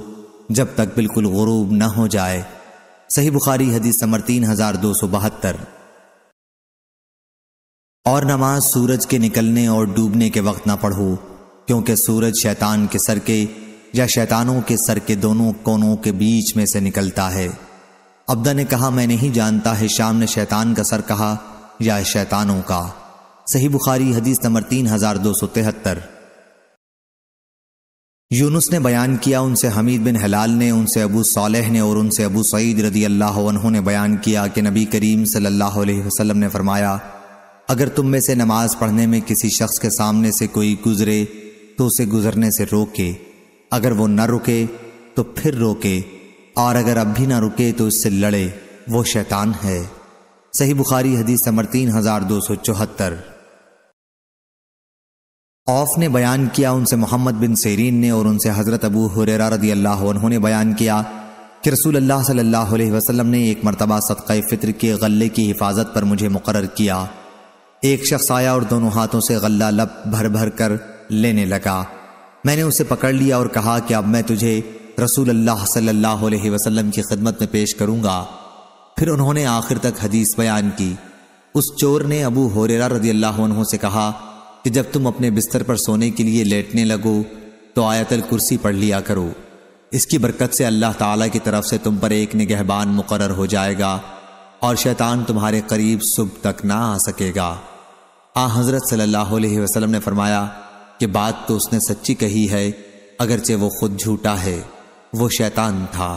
जब तक बिल्कुल गुरूब न हो जाए सही बुखारी हदीस समर तीन हजार दो सौ बहत्तर और नमाज सूरज के निकलने और डूबने के वक्त ना पढ़ो क्योंकि सूरज शैतान के सर के या शैतानों के सर के दोनों कोनों के बीच में से निकलता है अब्दा ने कहा मैं नहीं जानता है शाम ने शैतान का सर कहा या शैतानों का सही बुखारी हदीस नंबर तीन हजार दो सौ तिहत्तर यूनुस ने बयान किया उनसे हमीद बिन हलाल ने उनसे अबू सालेह ने और उनसे अबू सईद रदी अल्लाह ने बयान किया कि नबी करीम सल्लल्लाहु अलैहि वसल्लम ने फरमाया अगर तुम में से नमाज पढ़ने में किसी शख्स के सामने से कोई गुजरे तो उसे गुजरने से रोके अगर वो न रुके तो फिर रोके और अगर अब भी ना रुके तो उससे लड़े वो शैतान है सही बुखारी हदीस नंबर तीन हजार दो सौ चौहत्तर औफ ने बयान किया उनसे मोहम्मद बिन सेरीन ने और उनसे हज़रत अबू हुरेरा रदी अल्लाह उन्होंने बयान किया कि रसूल अल्लाह सल्लल्लाहु अलैहि वसल्लम ने एक मरतबा सदक़ फ़ित्र के गले की हिफाजत पर मुझे मुकर किया एक शख्स आया और दोनों हाथों से गला लप भर भर कर लेने लगा मैंने उसे पकड़ लिया और कहा कि अब मैं तुझे रसूल अल्लाह सल्लल्लाहु अलैहि वसल्लम की खिदमत में पेश करूंगा फिर उन्होंने आखिर तक हदीस बयान की उस चोर ने अबू होरेरा रदी अल्लाह से कहा कि जब तुम अपने बिस्तर पर सोने के लिए लेटने लगो तो आयतल कुर्सी पढ़ लिया करो इसकी बरकत से अल्लाह ताला की तरफ से तुम पर एक निगहबान मुकर हो जाएगा और शैतान तुम्हारे करीब सुबह तक ना आ सकेगा आ हज़रत सल्लल्लाहु अलैहि वसल्लम ने फरमाया कि बात तो उसने सच्ची कही है अगरचे वो खुद झूठा है वो शैतान था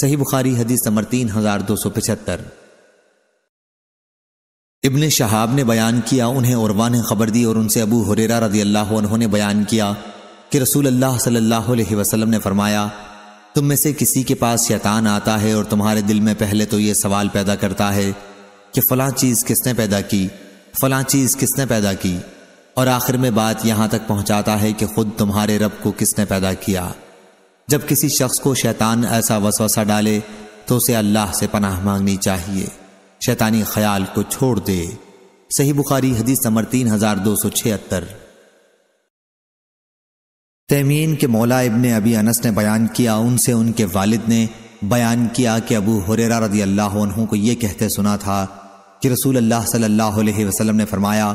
सही बुखारी हदीस नंबर तीन हजार दो सौ पचहत्तर इबन शहाब ने बयान किया उन्हें औरवा ने खबर दी और उनसे अबू हुरेरा रजी अल्लाह उन्होंने बयान किया कि रसूल अल्लाह सल्लल्लाहु अलैहि वसल्लम ने फरमाया तुम में से किसी के पास शैतान आता है और तुम्हारे दिल में पहले तो ये सवाल पैदा करता है कि फ़लाँ चीज़ किसने पैदा की फ़लाँ चीज़ किसने पैदा की और आखिर में बात यहाँ तक पहुँचाता है कि खुद तुम्हारे रब को किसने पैदा किया जब किसी शख्स को शैतान ऐसा वसवसा डाले तो उसे अल्लाह से पनाह मांगनी चाहिए शैतानी ख्याल को छोड़ दे सही बुखारी हदीस नंबर तीन हजार दो सौ छिहत्तर तैमीन के मौला इबन अबी अनस ने बयान किया उनसे उनके वालिद ने बयान किया कि अबू हुरेरा रदी अल्लाह को ये कहते सुना था कि रसूल अल्लाह सल्लल्लाहु अलैहि वसल्लम ने फरमाया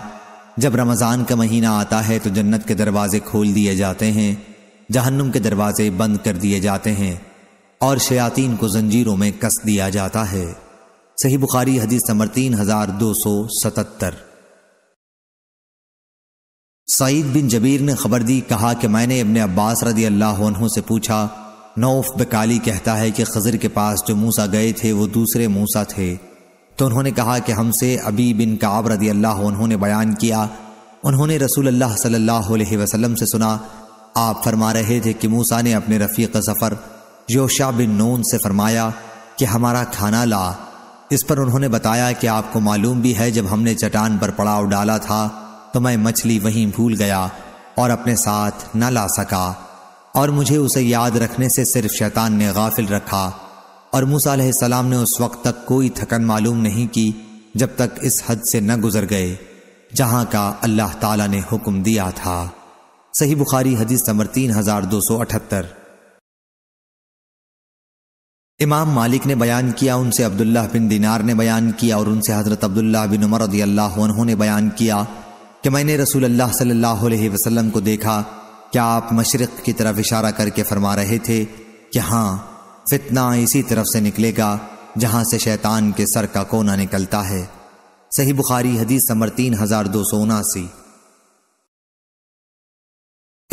जब रमज़ान का महीना आता है तो जन्नत के दरवाजे खोल दिए जाते हैं जहन्नुम के दरवाजे बंद कर दिए जाते हैं और शयातीन को जंजीरों में कस दिया जाता है सही बुखारी हदीस नंबर तीन हजार दो सौ सतहत्तर सईद बिन जबीर ने खबर दी कहा कि मैंने अपने अब्बास रदी अल्लाह से पूछा नौफ बकाली कहता है कि खजर के पास जो मूसा गए थे वो दूसरे मूसा थे तो उन्होंने कहा कि हमसे अबी बिन काब रदी अल्लाह उन्होंने बयान किया उन्होंने रसूल अल्लाह सल्लल्लाहु अलैहि वसल्लम से सुना आप फरमा रहे थे कि मूसा ने अपने रफ़ीक सफ़र योशा बिन नून से फरमाया कि हमारा खाना ला इस पर उन्होंने बताया कि आपको मालूम भी है जब हमने चटान पर पड़ाव डाला था तो मैं मछली वहीं भूल गया और अपने साथ न ला सका और मुझे उसे याद रखने से सिर्फ शैतान ने गाफिल रखा और मूसा सलाम ने उस वक्त तक कोई थकन मालूम नहीं की जब तक इस हद से न गुजर गए जहाँ का अल्लाह ताला ने हुक्म दिया था सही बुखारी हदीस नंबर तीन हजार दो सौ अठहत्तर इमाम मालिक ने बयान किया उनसे अब्दुल्लाह बिन दिनार ने बयान किया और उनसे हज़रत अब्दुल्लाह बिन उमर उन्होंने ने बयान किया कि मैंने रसूल अल्लाह सल्लल्लाहु अलैहि वसल्लम को देखा क्या आप मशरक़ की तरफ इशारा करके फरमा रहे थे कि हाँ फितना इसी तरफ से निकलेगा जहाँ से शैतान के सर का कोना निकलता है सही बुखारी हदीस समर तीन हजार दो सौ उनासी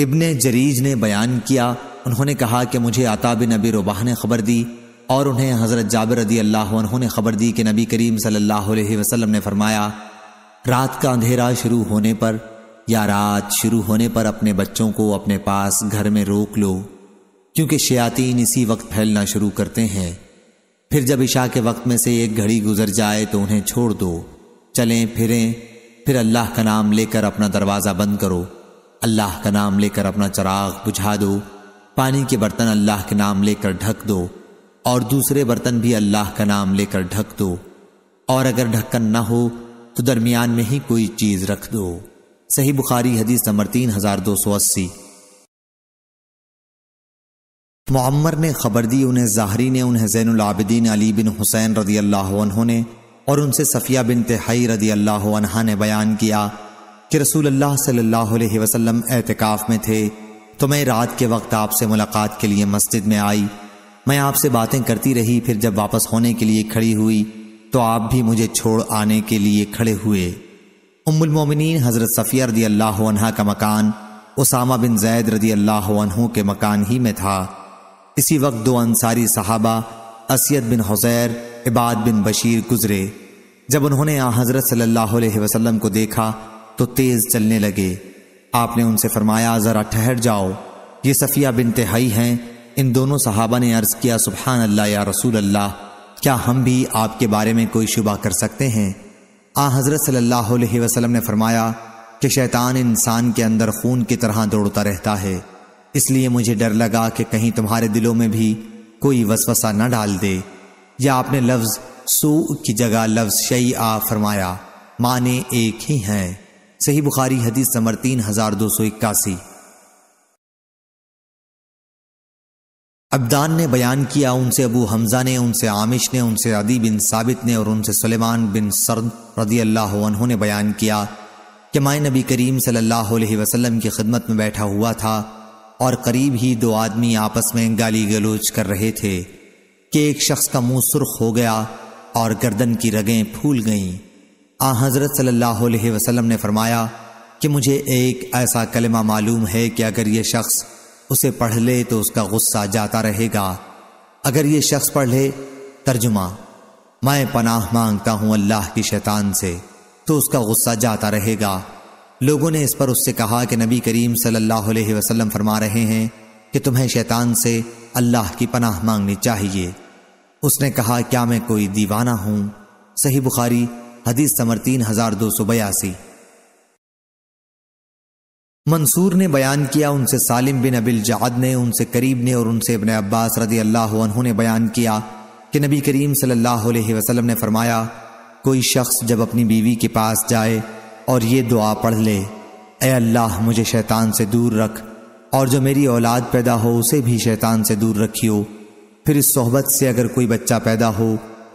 इब्ने जरीज ने बयान किया उन्होंने कहा कि मुझे आता बिन नबी रुबाह ने खबर दी और उन्हें हज़रत जाबिर रदी अल्लाह ने खबर दी कि नबी करीम सल्लल्लाहु अलैहि वसल्लम ने फरमाया रात का अंधेरा शुरू होने पर या रात शुरू होने पर अपने बच्चों को अपने पास घर में रोक लो क्योंकि शयातीन इसी वक्त फैलना शुरू करते हैं फिर जब ईशा के वक्त में से एक घड़ी गुजर जाए तो उन्हें छोड़ दो चलें फिरें फिर अल्लाह का नाम लेकर अपना दरवाज़ा बंद करो अल्लाह का नाम लेकर अपना चराग बुझा दो पानी के बर्तन अल्लाह के नाम लेकर ढक दो और दूसरे बर्तन भी अल्लाह का नाम लेकर ढक दो और अगर ढक्कन न हो तो दरमियान में ही कोई चीज रख दो सही बुखारी हदीस नंबर तीन हजार दो सौ अस्सी मम्मर ने खबर दी उन्हें जाहरी ने उन्हें जैन आबिदीन अली बिन हुसैन रदी अल्लाह ने और उनसे सफिया बिन तिहाई रदी अल्लाह ने बयान किया कि रसूल अल्लाह सल्लल्लाहु अलैहि वसल्लम एहतिकाफ में थे तो मैं रात के वक्त आपसे मुलाकात के लिए मस्जिद में आई मैं आपसे बातें करती रही फिर जब वापस होने के लिए खड़ी हुई तो आप भी मुझे छोड़ आने के लिए खड़े हुए उम्मुलमोमिन हज़रत सफ़िया रदी अल्लाह अनहा का मकान उसामा बिन जैद रदी अल्लाह के मकान ही में था इसी वक्त दो अंसारी साहबा असयद बिन हुसैर इबाद बिन बशीर गुजरे जब उन्होंने आ हज़रत सल्लल्लाहु अलैहि वसल्लम को देखा तो तेज चलने लगे आपने उनसे फरमाया ज़रा ठहर जाओ ये सफ़िया बिन तिहाई हैं इन दोनों सहाबा ने अर्ज़ किया सुबहान अल्लाह या रसूल अल्लाह क्या हम भी आपके बारे में कोई शुबा कर सकते हैं आ हज़रत सल्लल्लाहु अलैहि वसल्लम ने फरमाया कि शैतान इंसान के अंदर खून की तरह दौड़ता रहता है इसलिए मुझे डर लगा कि कहीं तुम्हारे दिलों में भी कोई वसवसा न डाल दे या आपने लफ्ज़ सू की जगह लफ्ज़ शई आ फरमाया माने एक ही हैं सही बुखारी हदीस नंबर तीन हजार दो सौ इक्यासी अब्दान ने बयान किया उनसे अबू हमजा ने उनसे आमिश ने उनसे अदी बिन साबित ने और उनसे सुलेमान बिन सरद रदी अल्लाह ने बयान किया कि माए नबी करीम सल्लल्लाहु अलैहि वसल्लम की खिदमत में बैठा हुआ था और करीब ही दो आदमी आपस में गाली गलोच कर रहे थे कि एक शख्स का मुंह सुर्ख हो गया और गर्दन की रगें फूल गईं आ हज़रत सल्लल्लाहु अलैहि वसल्लम ने फरमाया कि मुझे एक ऐसा कलमा मालूम है कि अगर ये शख्स उसे पढ़ ले तो उसका गुस्सा जाता रहेगा अगर ये शख्स पढ़ ले तर्जुमा मैं पनाह मांगता हूँ अल्लाह की शैतान से तो उसका गुस्सा जाता रहेगा लोगों ने इस पर उससे कहा कि नबी करीम सल्लल्लाहु अलैहि वसल्लम फरमा रहे हैं कि तुम्हें शैतान से अल्लाह की पनाह मांगनी चाहिए उसने कहा क्या मैं कोई दीवाना हूँ सही बुखारी हदीस समर तीन हजार दो सौ बयासी मंसूर ने बयान किया उनसे सालिम बिन अबिल जहाद ने उनसे करीब ने और उनसे अपने अब्बास रदी अल्लाह ने बयान किया कि नबी करीम सल्लल्लाहु अलैहि वसल्लम ने फरमाया कोई शख्स जब अपनी बीवी के पास जाए और ये दुआ पढ़ ले ए अल्लाह मुझे शैतान से दूर रख और जो मेरी औलाद पैदा हो उसे भी शैतान से दूर रखियो फिर इस सोहबत से अगर कोई बच्चा पैदा हो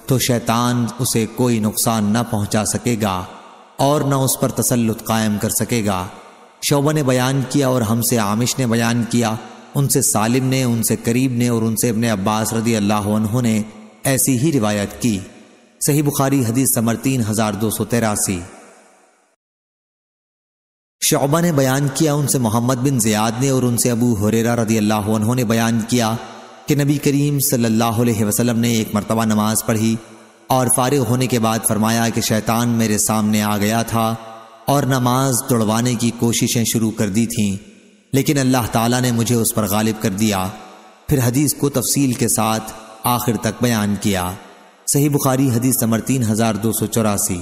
तो शैतान उसे कोई नुकसान न पहुंचा सकेगा और न उस पर तसल्लुत कायम कर सकेगा शोबा ने बयान किया और हमसे आमिश ने बयान किया उनसे सालिम ने उनसे करीब ने और उनसे अपने अब्बास रदी अल्लाह ने ऐसी ही रिवायत की सही बुखारी हदीस समर तीन हजार दो सौ तेरासी शोबा ने बयान किया उनसे मोहम्मद बिन ज़ियाद ने और उनसे अबू हुरेरा रदी अल्लाह ने बयान किया कि नबी करीम सल्लल्लाहु अलैहि वसल्लम ने एक मरतबा नमाज पढ़ी और फारिग होने के बाद फरमाया कि शैतान मेरे सामने आ गया था और नमाज तोड़वाने की कोशिशें शुरू कर दी थीं लेकिन अल्लाह ताला ने मुझे उस पर गालिब कर दिया फिर हदीस को तफसील के साथ आखिर तक बयान किया सही बुखारी हदीस समर तीन हज़ार दो सौ चौरासी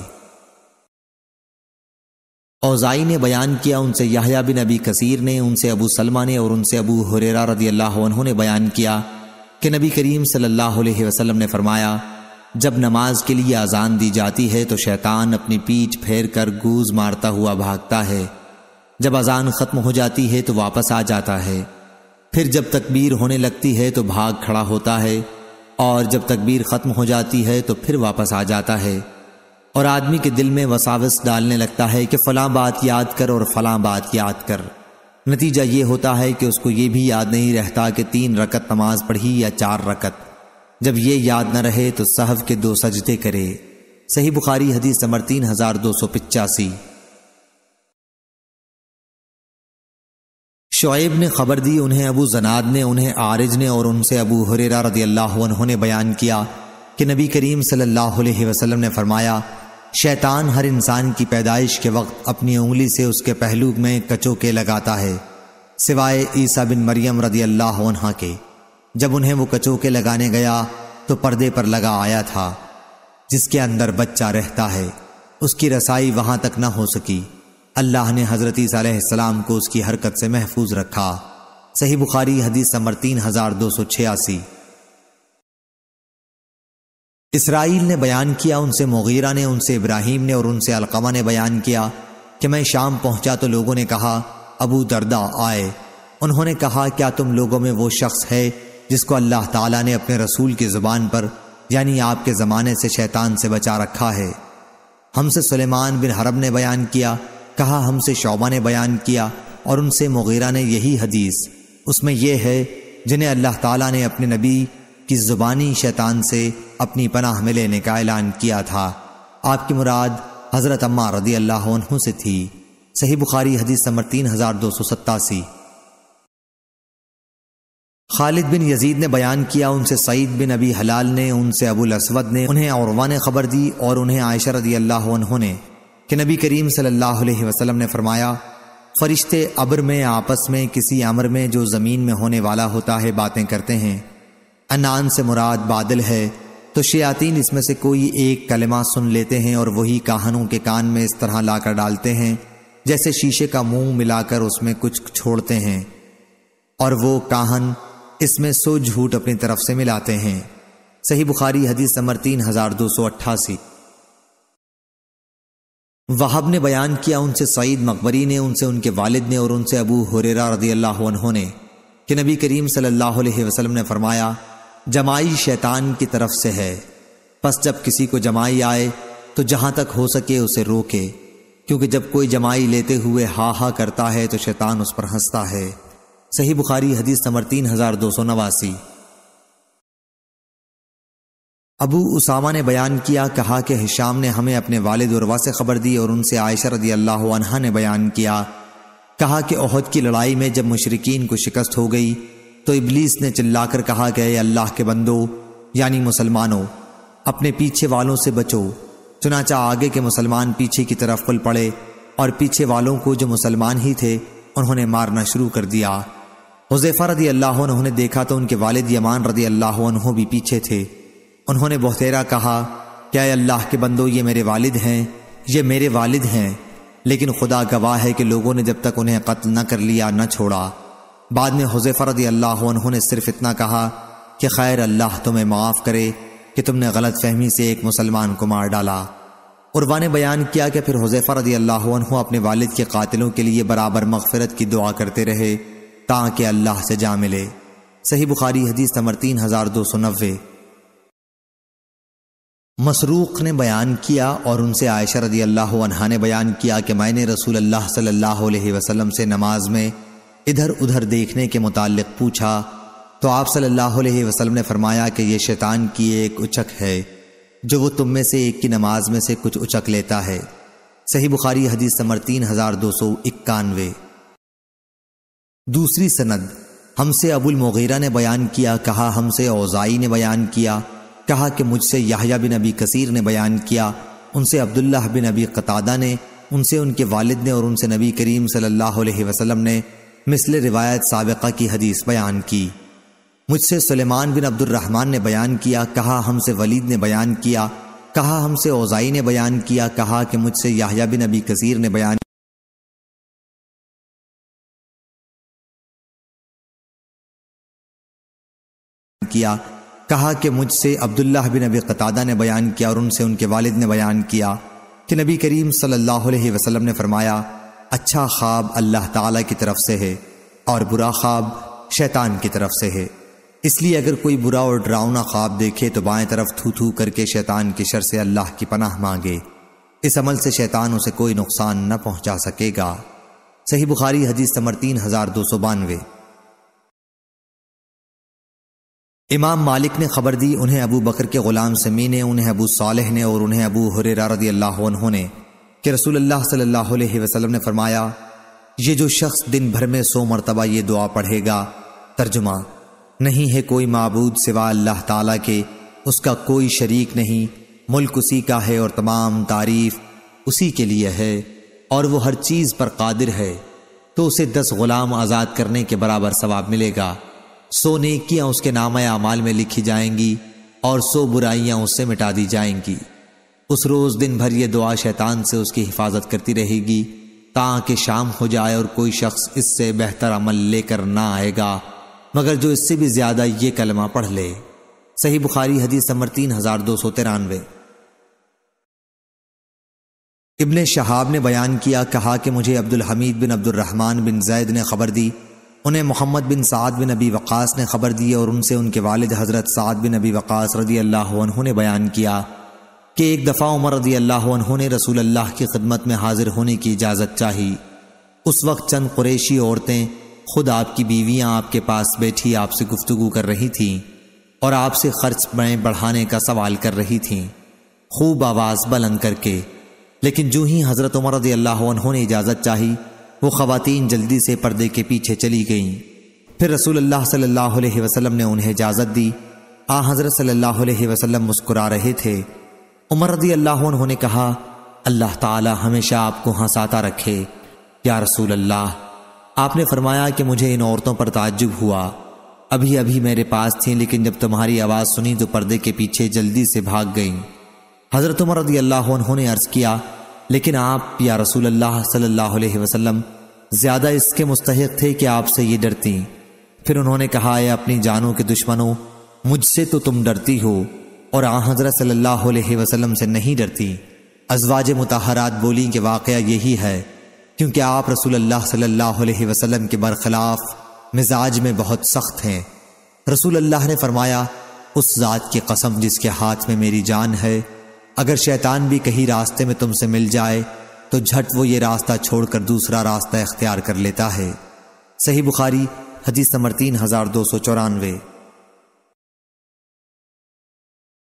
औज़ाई ने बयान किया उनसे याहया बिन अबी कसीर ने उनसे अबू सलमा ने और उनसे अबू हुरेरा रदी अल्लाह ने बयान किया कि नबी करीम सल्लल्लाहु अलैहि वसल्लम ने फरमाया जब नमाज के लिए आज़ान दी जाती है तो शैतान अपनी पीठ फेर कर गूज मारता हुआ भागता है जब अजान ख़त्म हो जाती है तो वापस आ जाता है फिर जब तकबीर होने लगती है तो भाग खड़ा होता है और जब तकबीर ख़त्म हो जाती है तो फिर वापस आ जाता है और आदमी के दिल में वसावस डालने लगता है कि फ़लां बात याद कर और फलां बात याद कर नतीजा ये होता है कि उसको ये भी याद नहीं रहता कि तीन रकत नमाज पढ़ी या चार रकत जब ये याद न रहे तो सहव के दो सजदे करे सही बुखारी हदीस नंबर तीन हजार दो सौ पिचासी शोएब ने खबर दी उन्हें अबू जनाद ने उन्हें आरिज ने और उनसे अबू हुरेरा रदी अल्लाह ने बयान किया कि नबी करीम सल्लल्लाहु अलैहि वसल्लम ने फरमाया शैतान हर इंसान की पैदाइश के वक्त अपनी उंगली से उसके पहलू में कचोके लगाता है सिवाय ईसा बिन मरियम रदी अल्लाह उन्हा के जब उन्हें वो कचोके लगाने गया तो पर्दे पर लगा आया था जिसके अंदर बच्चा रहता है उसकी रसाई वहाँ तक न हो सकी अल्लाह ने हज़रत सलाम को उसकी हरकत से महफूज रखा सही बुखारी हदीस समर तीन हज़ार दो सौ छियासी इसराइल ने बयान किया उनसे मुगीरा ने उनसे इब्राहिम ने और उनसे अलकमा ने बयान किया कि मैं शाम पहुंचा तो लोगों ने कहा अबू दरदा आए उन्होंने कहा क्या तुम लोगों में वो शख्स है जिसको अल्लाह ताला ने अपने रसूल की ज़ुबान पर यानी आपके ज़माने से शैतान से बचा रखा है हमसे सुलेमान बिन हरब ने बयान किया कहा हमसे शोबा ने बयान किया और उनसे मुगीरा ने यही हदीस उसमें यह है जिन्हें अल्लाह ताला ने अपने नबी की ज़ुबानी शैतान से अपनी पनाह में लेने का ऐलान किया था आपकी मुराद हज़रत अम्मा रदी अल्लाह से थी सही बुखारी हदीस नंबर तीन हज़ार दो सौ सत्तासी खालिद बिन यजीद ने बयान किया उनसे सईद बिन अबी हलाल ने उनसे अबुल असवद ने उन्हें औरवा ने खबर दी और उन्हें आयशा रदी अल्लाह ने कि नबी करीम सल्लल्लाहु अलैहि वसल्लम ने फरमाया फरिश्ते अब्र में आपस में किसी अमर में जो ज़मीन में होने वाला होता है बातें करते हैं अनान से मुराद बादल है तो शयातीन इसमें से कोई एक कलमा सुन लेते हैं और वही काहनों के कान में इस तरह लाकर डालते हैं जैसे शीशे का मुंह मिलाकर उसमें कुछ छोड़ते हैं और वो काहन इसमें सो झूठ अपनी तरफ से मिलाते हैं सही बुखारी हदीस नंबर तीन हजार दो सौ अट्ठासी वहाब ने बयान किया उनसे सईद मकबरी ने उनसे उनके वालिद ने और उनसे अबू हुरेरा रदी अल्लाह ने कि नबी करीम सल्लल्लाहु अलैहि वसल्लम ने फरमाया जमाई शैतान की तरफ से है बस जब किसी को जमाई आए तो जहां तक हो सके उसे रोके क्योंकि जब कोई जमाई लेते हुए हा हा करता है तो शैतान उस पर हंसता है सही बुखारी हदीस नंबर तीन हजार दो सौ नवासी अबू उसामा ने बयान किया कहा कि हिशाम ने हमें अपने वाले दुरवा से खबर दी और उनसे आयशा रदी अल्लाह अनहा ने बयान किया कहा कि ओहद की लड़ाई में जब मुशरकिन को शिकस्त हो गई तो इबलीस ने चिल्लाकर कहा गए अल्लाह के बंदो यानी मुसलमानों अपने पीछे वालों से बचो चुनाचा आगे के मुसलमान पीछे की तरफ पुल पड़े और पीछे वालों को जो मुसलमान ही थे उन्होंने मारना शुरू कर दिया हुजैफा रदी अल्लाह उन्होंने देखा तो उनके वालिद यमान रदी अल्लाह भी पीछे थे उन्होंने बहतेरा कहा क्या अल्लाह के बंदो ये मेरे वालिद हैं ये मेरे वालिद हैं लेकिन खुदा गवाह है कि लोगों ने जब तक उन्हें कत्ल न कर लिया न छोड़ा बाद में हुजैफा रदी अल्लाह ने सिर्फ इतना कहा कि खैर अल्लाह तुम्हें माफ़ करे कि तुमने गलत फहमी से एक मुसलमान को मार डाला उर्वा ने बयान किया कि फिर हुजैफा रदी अल्लाह अपने वालिद के कातिलों के लिए बराबर मगफरत की दुआ करते रहे ताकि अल्लाह से जा मिले सही बुखारी हदीस नंबर तीन हजार दो सौ नब्बे मसरूक ने बयान किया और उनसे आयशा रदी अल्लाह ने बयान किया कि मैंने रसूल अल्लाह सल्लल्लाहु अलैहि वसल्लम से नमाज में इधर उधर देखने के मुतालिक पूछा तो आप सल्लल्लाहु अलैहि वसल्लम ने फरमाया कि यह शैतान की एक उचक है जो वो तुम में से एक की नमाज में से कुछ उचक लेता है सही बुखारी हदीस समर तीन हजार दो सौ इक्यानवे दूसरी सनद हमसे अबुल मुगैरा ने बयान किया कहा हमसे औजाई ने बयान किया कहा कि मुझसे याहिया बिन अबी कसीर ने बयान किया उनसे अब्दुल्ला बिन अबी कतादा ने उनसे उनके वालिद ने और उनसे नबी करीम सल्लल्लाहु अलैहि वसल्लम ने मिसल रिवायत सबका की हदीस बयान की मुझसे सुलेमान बिन अब्दुलरहमान ने बयान किया कहा हमसे वलीद ने बयान किया कहा हमसे ओजाई ने बयान किया कहा कि मुझसे याहिया बिन अबी कसीर ने बयान किया कहा कि मुझसे अब्दुल्लाह बिन अबी कतादा ने बयान किया और उनसे उनके वालिद ने बयान किया कि नबी करीम सल्लल्लाहु अलैहि वसल्लम ने फरमाया अच्छा ख्वाब अल्लाह ताला की तरफ से है और बुरा ख्वाब शैतान की तरफ से है इसलिए अगर कोई बुरा और डरावना ख्वाब देखे तो बाएं तरफ थू थू करके शैतान की शर से अल्लाह की पनाह मांगे इस अमल से शैतान उसे कोई नुकसान न पहुंचा सकेगा सही बुखारी हदीस समर तीन हजार दो सौ बानवे इमाम मालिक ने खबर दी उन्हें अबू बकर के ग़ुलाम समी ने उन्हें अबू सालेह ने और उन्हें अबू हुरेरा रदी अल्लाह ने कि अल्लाह सल्लल्लाहु अलैहि वसल्लम ने फरमाया ये जो शख्स दिन भर में सो मरतबा ये दुआ पढ़ेगा तर्जुमा नहीं है कोई मबूद सिवा अल्लाह ताला के उसका कोई शरीक नहीं मुल्क उसी का है और तमाम तारीफ उसी के लिए है और वो हर चीज़ पर कादिर है तो उसे दस गुलाम आज़ाद करने के बराबर सवाब मिलेगा सो नेकियां उसके नाम अमाल में लिखी जाएंगी और सो बुराइयाँ उससे मिटा दी जाएंगी उस रोज दिन भर ये दुआ शैतान से उसकी हिफाजत करती रहेगी ताकि शाम हो जाए और कोई शख्स इससे बेहतर अमल लेकर ना आएगा मगर जो इससे भी ज्यादा ये कलमा पढ़ ले सही बुखारी हदीस नंबर तीन हजार दो सौ तिरानवे इबन शहाब ने बयान किया कहा कि मुझे अब्दुल हमीद बिन अब्दुलरहमान बिन जैद ने खबर दी उन्हें मोहम्मद बिन साद बिन अबी वक़ास ने खबर दी और उनसे उनके वालिद हज़रत साद बिन अबी वक़ास रदी अल्लाह ने बयान किया कि एक दफ़ा उमर रजी अल्लाह ने रसूल अल्लाह की खिदमत में हाजिर होने की इजाज़त चाही उस वक्त चंद कुरेशी औरतें खुद आपकी बीवियां आपके पास बैठी आपसे गुफ्तगु कर रही थीं और आपसे खर्च में बढ़ाने का सवाल कर रही थीं खूब आवाज़ बुलंद करके लेकिन जो ही हज़रत उमर रजी अल्लाह ने इजाज़त चाही वो ख़वातीन जल्दी से पर्दे के पीछे चली गईं फिर रसूल अल्लाह सल्लल्लाहु अलैहि वसल्लम ने उन्हें इजाज़त दी आ हज़रत सल्लल्लाहु अलैहि वसल्लम मुस्कुरा रहे थे उमर रदी अल्लाह उन्होंने कहा अल्लाह ताला हमेशा आपको हंसाता रखे या रसूल अल्लाह आपने फरमाया कि मुझे इन औरतों पर ताज्जुब हुआ अभी अभी मेरे पास थी लेकिन जब तुम्हारी आवाज़ सुनी तो पर्दे के पीछे जल्दी से भाग गईं हज़रत उमर रदी अल्लाह उन्होंने अर्ज़ किया लेकिन आप या रसूल अल्लाह सल्लल्लाहु अलैहि वसल्लम ज़्यादा इसके मुस्तक थे कि आपसे ये डरती फिर उन्होंने कहा अपनी जानों के दुश्मनों मुझसे तो तुम डरती हो और आ हज़रत सल्लल्लाहु अलैहि वसल्लम से नहीं डरती अजवाज मतहरात बोली कि वाक़ यही है क्योंकि आप रसूल अल्लाह सल्लल्लाहु अलैहि वसल्लम के बरखिलाफ मिजाज में बहुत सख्त हैं रसूल अल्लाह ने फरमाया उस ज़ात की कसम जिसके हाथ में मेरी जान है अगर शैतान भी कहीं रास्ते में तुमसे मिल जाए तो झट वो ये रास्ता छोड़कर दूसरा रास्ता इख्तियार कर लेता है सही बुखारी हदीस नंबर तीन हजार दो सौ चौरानवे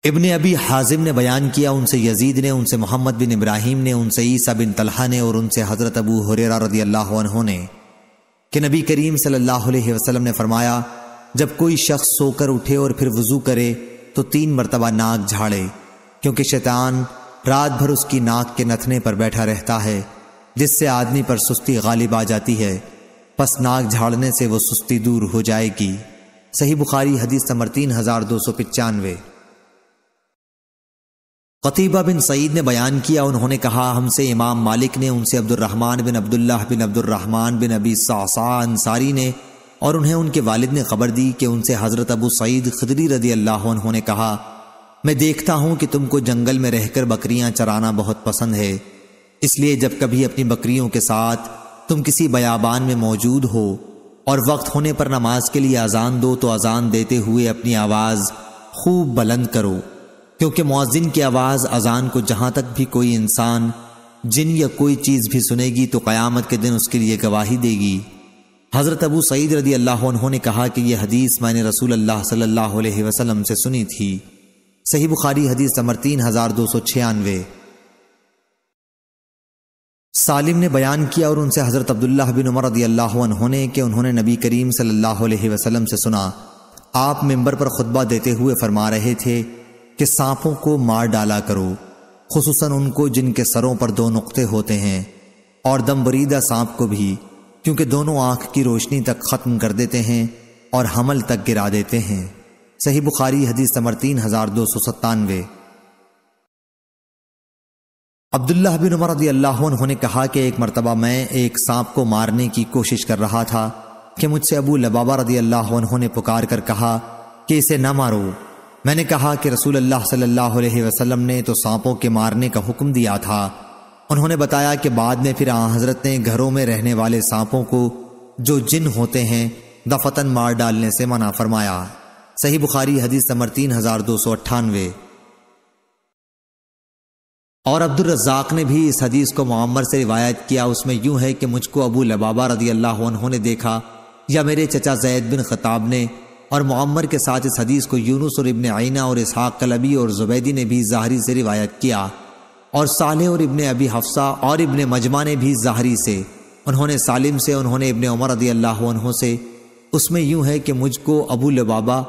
इब्ने अबी हाजिम ने बयान किया उनसे यजीद ने उनसे मोहम्मद बिन इब्राहिम ने उनसे ईसा बिन तलहा ने और उनसे हज़रत अबू हुरेरा रदी अल्लाह ने कि नबी करीम सल्लल्लाहु अलैहि वसल्लम ने फरमाया जब कोई शख्स सोकर उठे और फिर वज़ू करे तो तीन मरतबा नाक झाड़े क्योंकि शैतान रात भर उसकी नाक के नथने पर बैठा रहता है जिससे आदमी पर सुस्ती गालिब आ जाती है बस नाक झाड़ने से वो सुस्ती दूर हो जाएगी सही बुखारी हदीस नंबर तीन हज़ार दो सौ पचानवे कतीबा बिन सईद ने बयान किया उन्होंने कहा हमसे इमाम मालिक ने उनसे अब्दुलरहमान बिन अब्दुल्लाह बिन अब्दुलरहमान बिन अबी सासा अंसारी ने और उन्हें उनके वालिद ने खबर दी कि उनसे हज़रत अबू सईद खदरी रदी अल्लाह उन्होंने कहा मैं देखता हूँ कि तुमको जंगल में रहकर बकरियाँ चराना बहुत पसंद है इसलिए जब कभी अपनी बकरियों के साथ तुम किसी बयाबान में मौजूद हो और वक्त होने पर नमाज के लिए अजान दो तो अजान देते हुए अपनी आवाज़ खूब बुलंद करो क्योंकि मौजिन की आवाज़ अजान को जहां तक भी कोई इंसान जिन या कोई चीज़ भी सुनेगी तो क़यामत के दिन उसके लिए गवाही देगी हज़रत अबू सईद रदी अल्लाह ने कहा कि यह हदीस मैंने रसूल अल्लाह सल्लल्लाहु अलैहि वसल्लम से सुनी थी सही बुखारी हदीस नंबर तीन हज़ार दो सौ छियानवे सालिम ने बयान किया और उनसे हज़रत अब्दुल्ला बिन उमर रदी अल्लाह उन्होंने के उन्होंने नबी करीम सल्लाह वसलम से सुना आप मेम्बर पर खुतबा देते हुए फरमा रहे थे कि सांपों को मार डाला करो खूस उनको जिनके सरों पर दो नुक्ते होते हैं और दमबरीदा सांप को भी क्योंकि दोनों आंख की रोशनी तक ख़त्म कर देते हैं और हमल तक गिरा देते हैं सही बुखारी हदीस नंबर तीन हजार दो सौ सत्तानवे अब्दुल्ला बिन उमर रदी अल्लाह उन्होंने कहा कि एक मरतबा मैं एक सांप को मारने की कोशिश कर रहा था कि मुझसे अबू लबाबा रदी अल्लाह उन्होंने पुकार कर कहा कि इसे न मारो मैंने कहा कि रसूल अल्लाह सल्लल्लाहु अलैहि वसल्लम ने तो सांपों के मारने का हुक्म दिया था उन्होंने बताया कि बाद में फिर आ हजरत ने घरों में रहने वाले सांपों को जो जिन होते हैं दफतन मार डालने से मना फरमाया सही बुखारी हदीस नंबर तीन हजार दो सौ अट्ठानवे और अब्दुल ने भी इस हदीस को मामर से रिवायत किया उसमें यूं है कि मुझको अबू लबाबा रदी अल्लाह ने देखा या मेरे चचा जैद बिन खताब ने और मम्मर के साथ इस हदीस को यूनुस और इबन आइना और इसहाक कलबी और जुबैदी ने भी ज़ाहरी से रिवायत किया और साले और इबन अबी हफ्सा और इबन मजमा ने भी ज़ाहरी से उन्होंने सालिम से उन्होंने इबन उमर रदी अल्लाह से उसमें यूं है कि मुझको अबू लबाबा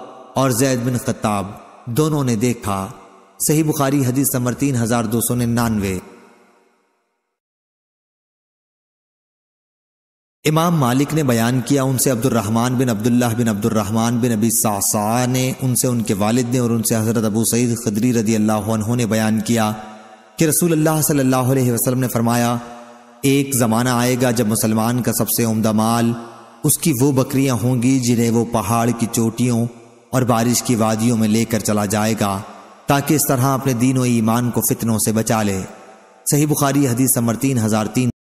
और जैद बिन ख़ताब दोनों ने देखा सही बुखारी हदीस समर तीन हज़ार दो सौ निन्यानवे इमाम मालिक ने बयान किया उनसे अब्दुलरहमान बिन अब्दुल्ला बिन अब्दुलरहमान बिन अबी सासा ने उनसे उनके वालिद ने और उनसे हज़रत अबू सईद खदरी रदी अल्लाह ने बयान किया कि रसूल अल्लाह सल्लल्लाहु अलैहि वसल्लम ने फरमाया एक ज़माना आएगा जब मुसलमान का सबसे उमदा माल उसकी वो बकरियाँ होंगी जिन्हें वो पहाड़ की चोटियों और बारिश की वादियों में लेकर चला जाएगा ताकि इस तरह अपने दीन व ईमान को फितनों से बचा ले सही बुखारी हदीस समर तीन हज़ार तीन